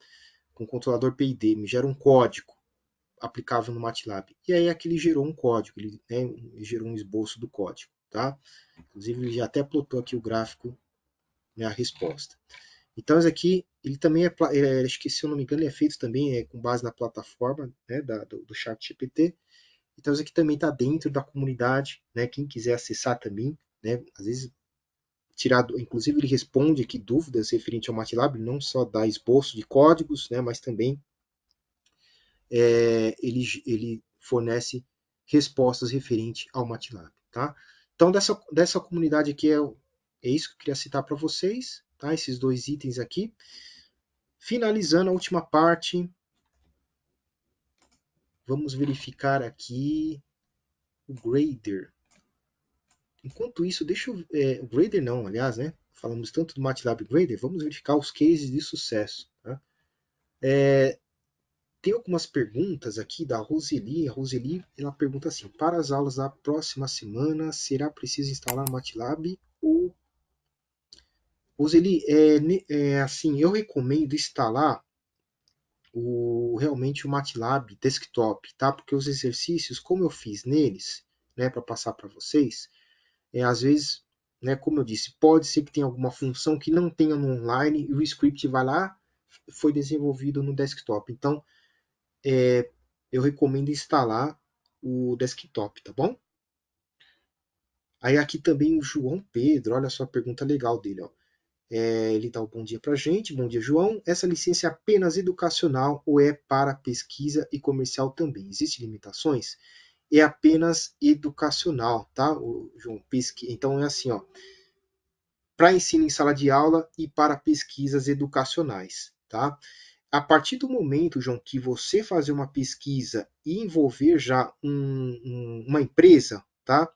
[SPEAKER 1] Com controlador PID, me gera um código aplicável no MATLAB. E aí aquele ele gerou um código, ele, né, ele gerou um esboço do código, tá? Inclusive ele já até plotou aqui o gráfico, né, a resposta. Então esse aqui, ele também é, é acho que se eu não me engano, ele é feito também é, com base na plataforma né, da, do, do chat GPT. Então isso aqui também está dentro da comunidade, né? Quem quiser acessar também, né? Às vezes tirado, inclusive ele responde aqui dúvidas referentes ao MATLAB não só dá esboço de códigos, né, mas também é, ele, ele fornece respostas referentes ao MATLAB, tá? Então dessa, dessa comunidade aqui é, é isso que eu queria citar para vocês, tá? Esses dois itens aqui. Finalizando a última parte, vamos verificar aqui o grader. Enquanto isso, deixa eu. É, o Grader não, aliás, né? Falamos tanto do MATLAB Grader, vamos verificar os cases de sucesso. Tá? É, tem algumas perguntas aqui da Roseli. A Roseli ela pergunta assim: para as aulas da próxima semana, será preciso instalar o MATLAB ou. Roseli, é, é, assim, eu recomendo instalar o, realmente o MATLAB desktop, tá? Porque os exercícios, como eu fiz neles, né, para passar para vocês, é, às vezes, né, como eu disse, pode ser que tenha alguma função que não tenha no online e o script vai lá, foi desenvolvido no desktop. Então, é, eu recomendo instalar o desktop, tá bom? Aí aqui também o João Pedro, olha só a pergunta legal dele, ó. É, ele dá o um bom dia para gente. Bom dia, João. Essa licença é apenas educacional ou é para pesquisa e comercial também? Existem limitações? é apenas educacional, tá, João? Então é assim, ó, para ensino em sala de aula e para pesquisas educacionais, tá? A partir do momento, João, que você fazer uma pesquisa e envolver já um, um, uma empresa, tá?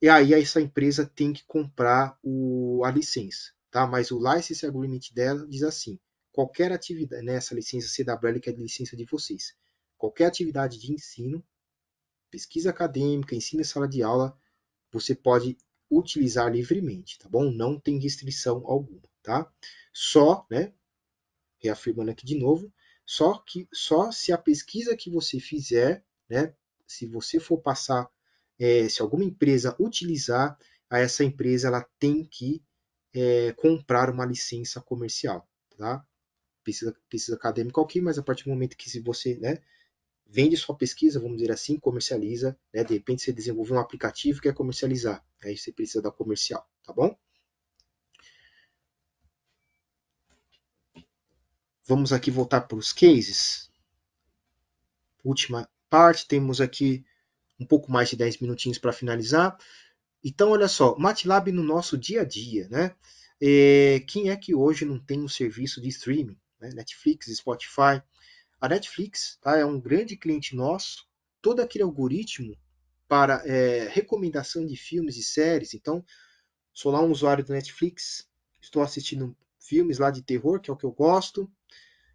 [SPEAKER 1] E aí essa empresa tem que comprar o, a licença, tá? Mas o license agreement dela diz assim: qualquer atividade nessa né, licença CWL que é a licença de vocês, qualquer atividade de ensino pesquisa acadêmica, ensino em sala de aula, você pode utilizar livremente, tá bom? Não tem restrição alguma, tá? Só, né, reafirmando aqui de novo, só que só se a pesquisa que você fizer, né, se você for passar, é, se alguma empresa utilizar, a essa empresa ela tem que é, comprar uma licença comercial, tá? Pesquisa, pesquisa acadêmica ok, mas a partir do momento que se você, né, vende sua pesquisa, vamos dizer assim, comercializa, né? De repente você desenvolve um aplicativo que quer comercializar, aí você precisa da comercial, tá bom? Vamos aqui voltar para os cases. Última parte, temos aqui um pouco mais de 10 minutinhos para finalizar. Então, olha só, MATLAB no nosso dia a dia, né? É, quem é que hoje não tem um serviço de streaming? Né? Netflix, Spotify, a Netflix tá, é um grande cliente nosso. Todo aquele algoritmo para é, recomendação de filmes e séries. Então, sou lá um usuário do Netflix, estou assistindo filmes lá de terror, que é o que eu gosto.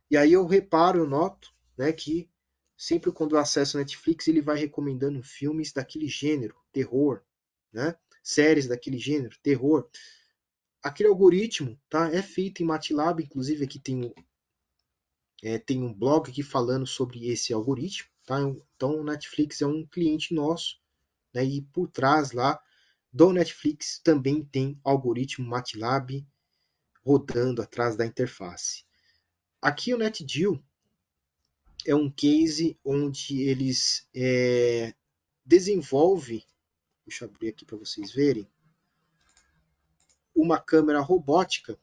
[SPEAKER 1] E aí eu reparo, eu noto, né, que sempre quando eu acesso Netflix, ele vai recomendando filmes daquele gênero, terror, né? Séries daquele gênero, terror. Aquele algoritmo, tá? É feito em MATLAB, inclusive aqui tem é, tem um blog aqui falando sobre esse algoritmo. Tá? Então, o Netflix é um cliente nosso, né? e por trás lá do Netflix também tem algoritmo MATLAB rodando atrás da interface. Aqui o NetDeal é um case onde eles é, desenvolvem, deixa eu abrir aqui para vocês verem, uma câmera robótica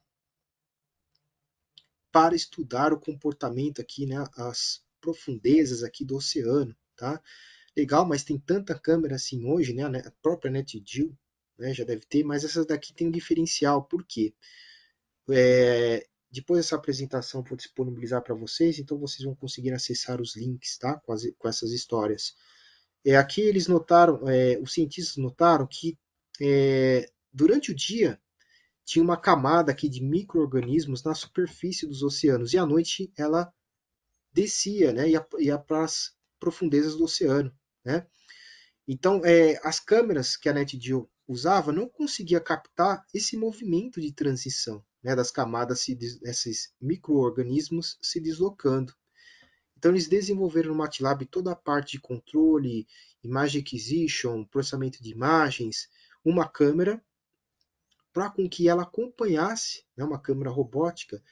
[SPEAKER 1] para estudar o comportamento aqui, né, as profundezas aqui do oceano, tá? Legal, mas tem tanta câmera assim hoje, né, a própria NetGeo, né, já deve ter, mas essa daqui tem um diferencial, por quê? É, depois dessa apresentação eu vou disponibilizar para vocês, então vocês vão conseguir acessar os links, tá, com, as, com essas histórias. É, aqui eles notaram, é, os cientistas notaram que é, durante o dia tinha uma camada aqui de micro-organismos na superfície dos oceanos, e à noite ela descia, né, ia, ia para as profundezas do oceano, né? Então, é, as câmeras que a NetGeo usava não conseguia captar esse movimento de transição, né, das camadas, se, esses micro-organismos se deslocando. Então, eles desenvolveram no MATLAB toda a parte de controle, imagem acquisition, processamento de imagens, uma câmera para com que ela acompanhasse, né, uma câmera robótica,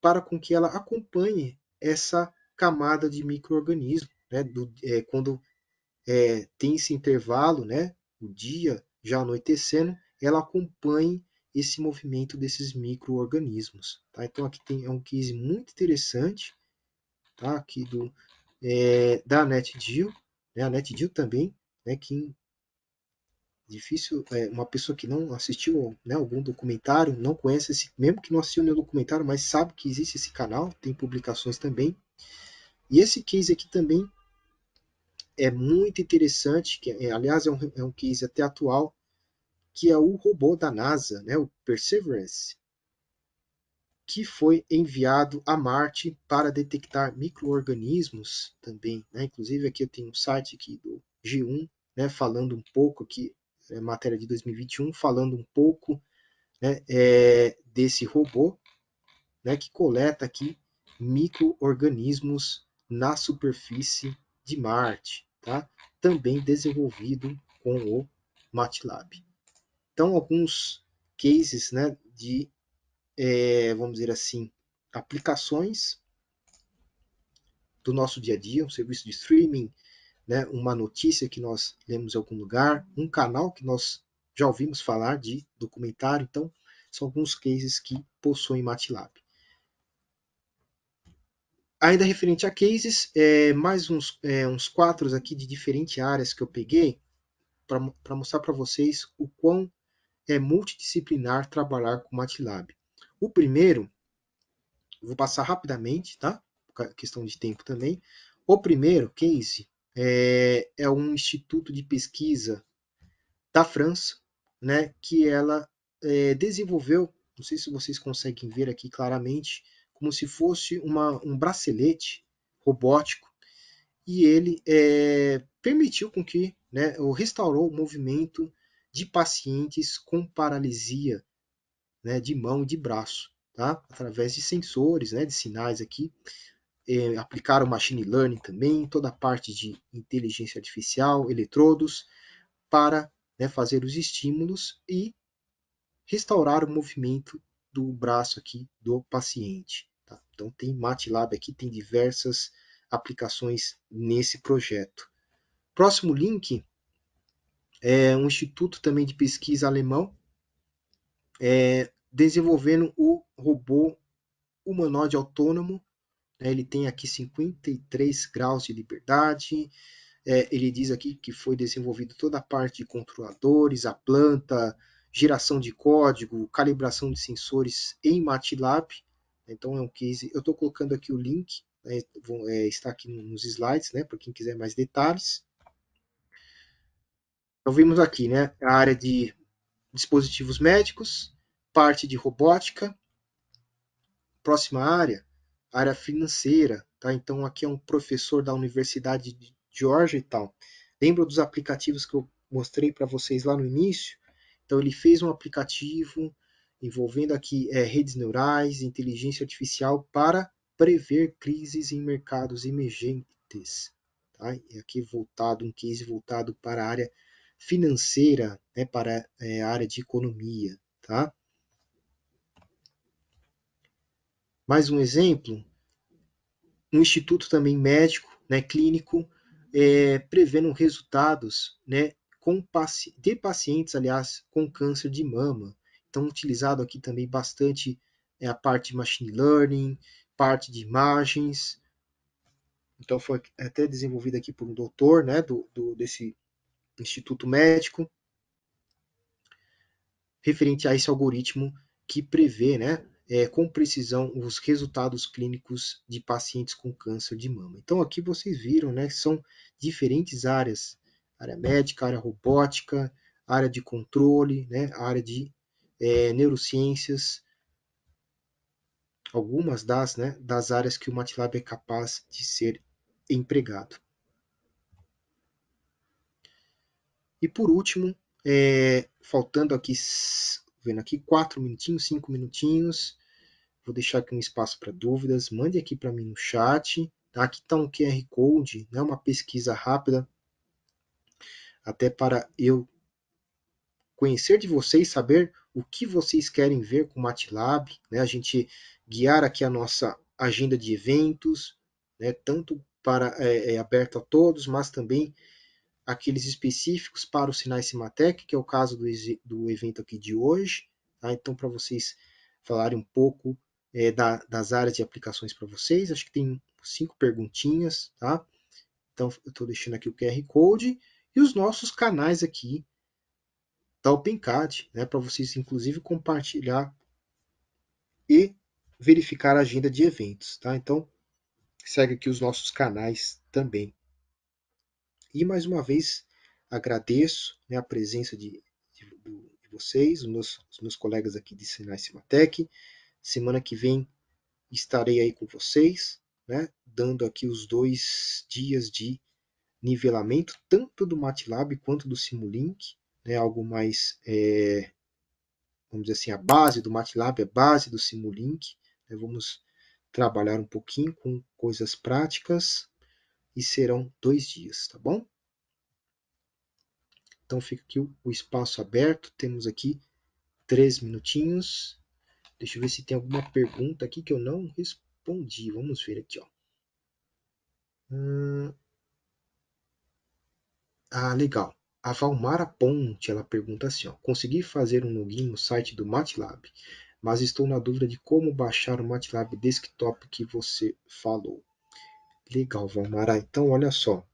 [SPEAKER 1] para com que ela acompanhe essa camada de microorganismo, né, do, é, quando é, tem esse intervalo, né, o dia já anoitecendo, ela acompanhe esse movimento desses microorganismos. Tá? Então aqui tem é um case muito interessante, tá? Aqui do é, da NetGeo, né? a NetGeo também, né? Que difícil é, uma pessoa que não assistiu né, algum documentário, não conhece esse, mesmo que não assistiu nenhum documentário, mas sabe que existe esse canal, tem publicações também. E esse case aqui também é muito interessante, que é, aliás é um, é um case até atual, que é o robô da NASA, né, o Perseverance, que foi enviado a Marte para detectar microorganismos também. Né? Inclusive aqui eu tenho um site aqui do G1 né, falando um pouco aqui é, matéria de 2021, falando um pouco né, é, desse robô né, que coleta aqui microorganismos na superfície de Marte, tá? também desenvolvido com o MATLAB. Então, alguns cases né, de, é, vamos dizer assim, aplicações do nosso dia a dia, um serviço de streaming, né, uma notícia que nós lemos em algum lugar, um canal que nós já ouvimos falar de documentário. Então, são alguns cases que possuem MATLAB. Ainda referente a cases, é, mais uns, é, uns quatro aqui de diferentes áreas que eu peguei para mostrar para vocês o quão é multidisciplinar trabalhar com MATLAB. O primeiro, vou passar rapidamente, tá? Questão de tempo também. O primeiro case é, é um instituto de pesquisa da França, né, que ela é, desenvolveu, não sei se vocês conseguem ver aqui claramente, como se fosse uma, um bracelete robótico, e ele é, permitiu com que, né, ou restaurou o movimento de pacientes com paralisia né, de mão e de braço, tá? através de sensores, né, de sinais aqui, é, aplicar o machine learning também, toda a parte de inteligência artificial, eletrodos, para né, fazer os estímulos e restaurar o movimento do braço aqui do paciente. Tá? Então tem MATLAB aqui, tem diversas aplicações nesse projeto. Próximo link é um instituto também de pesquisa alemão, é, desenvolvendo o robô humanoide autônomo né? Ele tem aqui 53 graus de liberdade. É, ele diz aqui que foi desenvolvido toda a parte de controladores, a planta, geração de código, calibração de sensores em MATLAB. Né, então é um case. Eu estou colocando aqui o link, né? é, está aqui nos slides, né? para quem quiser mais detalhes. Então vimos aqui né? a área de dispositivos médicos, parte de robótica. Próxima área, área financeira, tá? Então aqui é um professor da Universidade de Georgetown. Lembra dos aplicativos que eu mostrei para vocês lá no início? Então ele fez um aplicativo envolvendo aqui é, redes neurais, inteligência artificial para prever crises em mercados emergentes. Tá? E aqui voltado, um case voltado para a área financeira, né, para é, a área de economia. Tá? Mais um exemplo, um instituto também médico, né, clínico, é, prevendo resultados né, com, de pacientes, aliás, com câncer de mama. Então, utilizado aqui também bastante é, a parte de machine learning, parte de imagens. Então, foi até desenvolvido aqui por um doutor né, do, do desse instituto médico, referente a esse algoritmo que prevê né, é, com precisão os resultados clínicos de pacientes com câncer de mama. Então, aqui vocês viram, né, são diferentes áreas, área médica, área robótica, área de controle, né, área de é, neurociências, algumas das, né, das áreas que o MATLAB é capaz de ser empregado. E por último, é, faltando aqui vendo aqui, quatro minutinhos, cinco minutinhos. Vou deixar aqui um espaço para dúvidas. Mande aqui para mim no chat. Tá? Aqui está um QR Code, né? uma pesquisa rápida, até para eu conhecer de vocês, saber o que vocês querem ver com o MATLAB, né? a gente guiar aqui a nossa agenda de eventos, né? tanto para é, é aberto a todos, mas também aqueles específicos para o Sinai Cimatec, que é o caso do, do evento aqui de hoje. Tá? Então, para vocês falarem um pouco é, da, das áreas de aplicações para vocês, acho que tem cinco perguntinhas, tá? Então, eu estou deixando aqui o QR Code e os nossos canais aqui da OpenCAD, né? Para vocês, inclusive, compartilhar e verificar a agenda de eventos, tá? Então, segue aqui os nossos canais também. E mais uma vez agradeço né, a presença de, de, de vocês, os meus, os meus, colegas aqui de Sinais Cimatec. Semana que vem estarei aí com vocês, né, dando aqui os dois dias de nivelamento, tanto do MATLAB quanto do Simulink, né, algo mais, é, vamos dizer assim, a base do MATLAB, a base do Simulink. Né, vamos trabalhar um pouquinho com coisas práticas, e serão dois dias, tá bom? Então fica aqui o espaço aberto, temos aqui três minutinhos. Deixa eu ver se tem alguma pergunta aqui que eu não respondi. Vamos ver aqui, ó. Hum. Ah, legal. A Valmara Ponte, ela pergunta assim, ó, consegui fazer um login no site do MATLAB, mas estou na dúvida de como baixar o MATLAB Desktop que você falou. Legal, vamos lá. Então, olha só.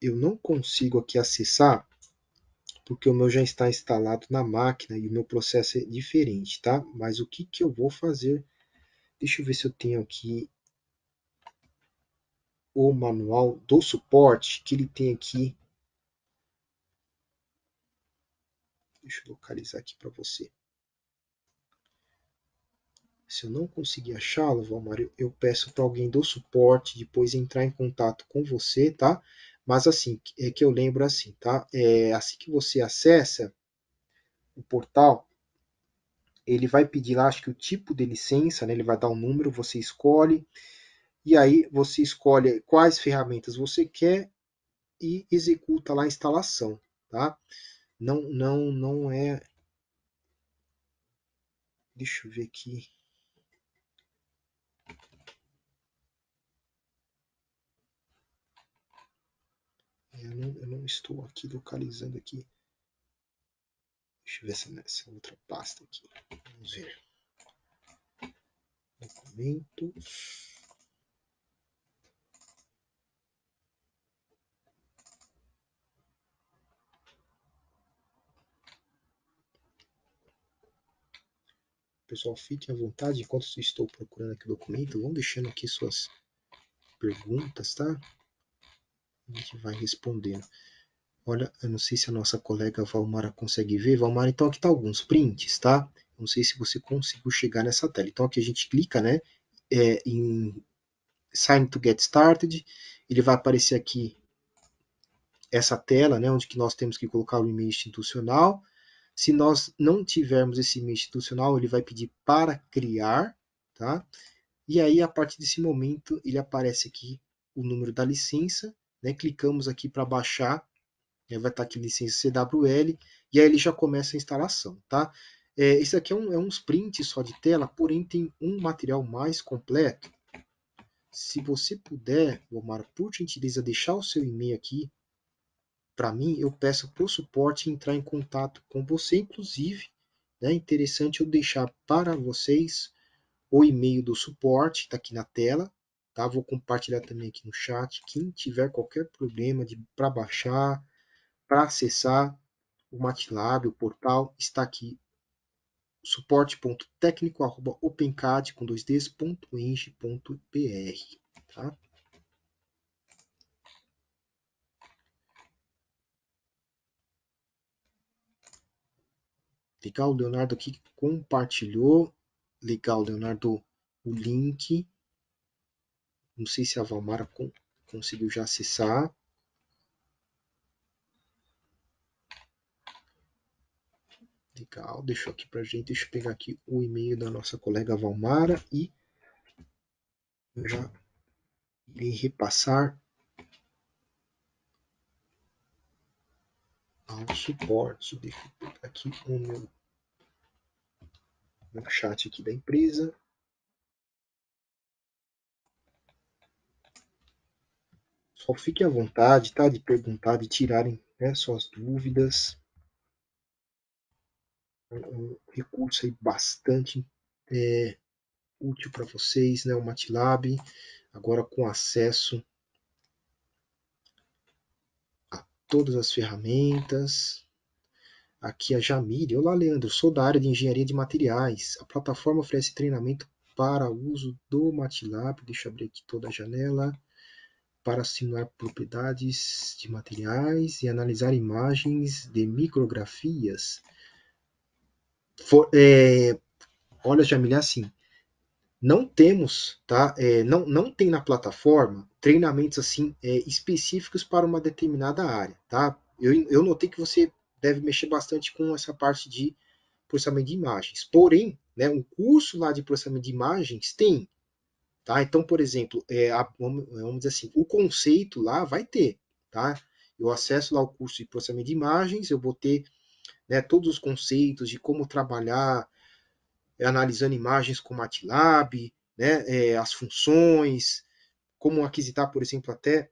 [SPEAKER 1] Eu não consigo aqui acessar porque o meu já está instalado na máquina e o meu processo é diferente, tá? Mas o que, que eu vou fazer? Deixa eu ver se eu tenho aqui o manual do suporte que ele tem aqui. Deixa eu localizar aqui para você. Se eu não conseguir achá-lo, Valmar, eu, eu peço para alguém do suporte depois entrar em contato com você, tá? Mas assim, é que eu lembro assim, tá? É, assim que você acessa o portal, ele vai pedir lá, acho que o tipo de licença, né? Ele vai dar um número, você escolhe, e aí você escolhe quais ferramentas você quer e executa lá a instalação, tá? Não, não, não é. Deixa eu ver aqui. eu não, eu não estou aqui localizando aqui. Deixa eu ver se nessa outra pasta aqui. Vamos ver. Documentos. Pessoal, fiquem à vontade enquanto estou procurando aqui o documento. Vão deixando aqui suas perguntas, tá? a gente vai respondendo. Olha, eu não sei se a nossa colega Valmara consegue ver. Valmara, então aqui tá alguns prints, tá? Não sei se você conseguiu chegar nessa tela. Então aqui a gente clica, né, é, em Sign to Get Started. Ele vai aparecer aqui essa tela, né, onde que nós temos que colocar o e-mail institucional. Se nós não tivermos esse e-mail institucional, ele vai pedir para criar, tá? E aí, a partir desse momento, ele aparece aqui o número da licença né? Clicamos aqui para baixar, né, vai estar tá aqui licença CWL, e aí ele já começa a instalação. Tá? É, esse aqui é um, é um sprint só de tela, porém tem um material mais completo. Se você puder, Omar, por gentileza, deixar o seu e-mail aqui para mim, eu peço para o suporte entrar em contato com você, inclusive, é né, interessante eu deixar para vocês o e-mail do suporte, está aqui na tela, Tá? Vou compartilhar também aqui no chat. Quem tiver qualquer problema para baixar, para acessar o MATLAB, o portal, está aqui suportetecnicoopencad com 2ds.eng.br tá? Legal, o Leonardo aqui compartilhou. Legal, Leonardo, o link. Não sei se a Valmara con conseguiu já acessar. Legal, deixou aqui para gente. Deixa eu pegar aqui o e-mail da nossa colega Valmara e já irei repassar ao suporte. Deixa eu pegar aqui o meu, meu chat aqui da empresa. Só fique à vontade, tá? De perguntar, de tirarem né, suas dúvidas. É um recurso aí bastante é, útil para vocês, né? O MATLAB, agora com acesso a todas as ferramentas. Aqui a Jamile. Olá, Leandro. Sou da área de engenharia de materiais. A plataforma oferece treinamento para uso do MATLAB. Deixa eu abrir aqui toda a janela para simular propriedades de materiais e analisar imagens de micrografias. For, é, olha, Jamil, assim. Não temos, tá? É, não, não tem na plataforma treinamentos assim é, específicos para uma determinada área, tá? Eu, eu notei que você deve mexer bastante com essa parte de processamento de imagens. Porém, né, um curso lá de processamento de imagens tem Tá? Então, por exemplo, é, a, vamos dizer assim, o conceito lá vai ter. Tá? Eu acesso lá o curso de processamento de imagens, eu vou ter né, todos os conceitos de como trabalhar é, analisando imagens com MATLAB, né, é, as funções, como aquisitar, por exemplo, até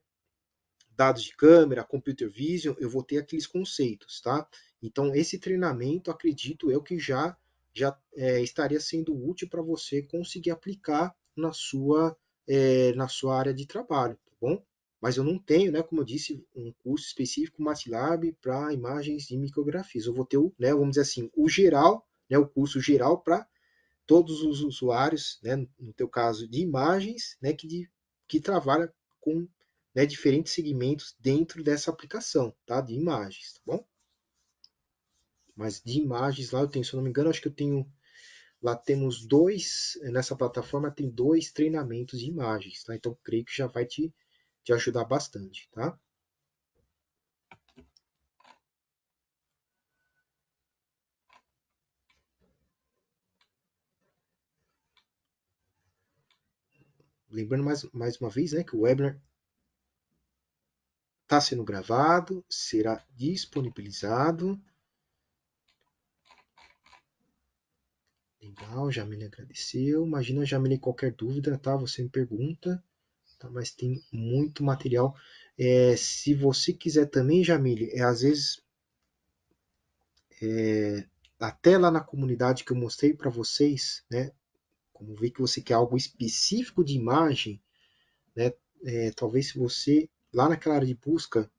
[SPEAKER 1] dados de câmera, computer vision, eu vou ter aqueles conceitos, tá? Então, esse treinamento, acredito eu que já, já é, estaria sendo útil para você conseguir aplicar na sua, é, na sua área de trabalho, tá bom? Mas eu não tenho, né, como eu disse, um curso específico MATLAB para imagens de micrografias. Eu vou ter, o, né, vamos dizer assim, o geral, né, o curso geral para todos os usuários, né, no teu caso, de imagens, né, que, de, que trabalha com né, diferentes segmentos dentro dessa aplicação, tá, de imagens, tá bom? Mas de imagens lá eu tenho, se eu não me engano, acho que eu tenho Lá temos dois, nessa plataforma tem dois treinamentos de imagens, tá? Então, creio que já vai te, te ajudar bastante, tá? Lembrando mais, mais uma vez, né, que o webinar está sendo gravado, será disponibilizado Legal, Jamile agradeceu. Imagina, Jamile qualquer dúvida, tá? Você me pergunta, tá? Mas tem muito material. É, se você quiser também, Jamile, é, às vezes é, até lá na comunidade que eu mostrei para vocês, né? Como ver que você quer algo específico de imagem, né? É, talvez se você lá naquela área de busca,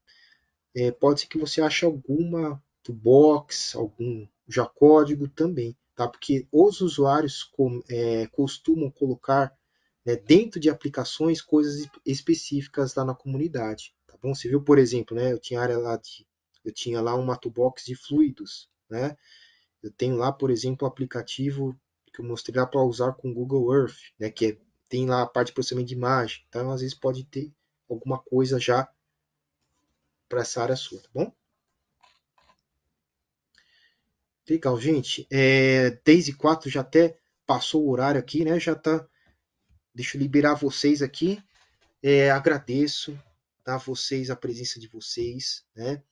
[SPEAKER 1] é, pode ser que você ache alguma do box, algum já código também tá? porque os usuários com, é, costumam colocar né, dentro de aplicações coisas específicas lá na comunidade. Tá bom? Você viu, por exemplo, né, eu tinha área lá de. Eu tinha lá uma toolbox de fluidos. Né? Eu tenho lá, por exemplo, o aplicativo que eu mostrei lá para usar com Google Earth, né, que é, tem lá a parte de processamento de imagem. Então, às vezes pode ter alguma coisa já para essa área sua, tá bom? Legal, gente. É, 10 e 4 já até passou o horário aqui, né? Já tá. Deixa eu liberar vocês aqui. É, agradeço tá, a vocês a presença de vocês, né?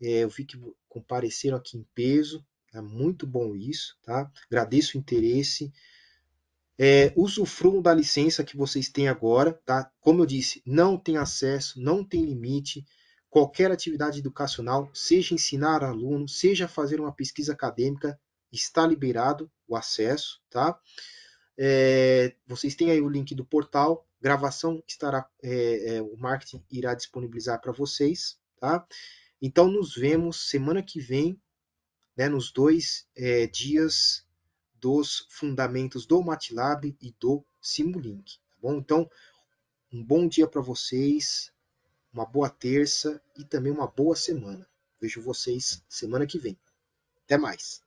[SPEAKER 1] É, eu vi que compareceram aqui em peso. É muito bom isso, tá? Agradeço o interesse. É, usufruam da licença que vocês têm agora, tá? Como eu disse, não tem acesso, não tem limite. Qualquer atividade educacional, seja ensinar aluno, seja fazer uma pesquisa acadêmica, está liberado o acesso, tá? É, vocês têm aí o link do portal, gravação estará, é, é, o marketing irá disponibilizar para vocês, tá? Então nos vemos semana que vem, né, nos dois é, dias dos fundamentos do MATLAB e do Simulink, tá bom? Então, um bom dia para vocês, uma boa terça e também uma boa semana. Vejo vocês semana que vem. Até mais!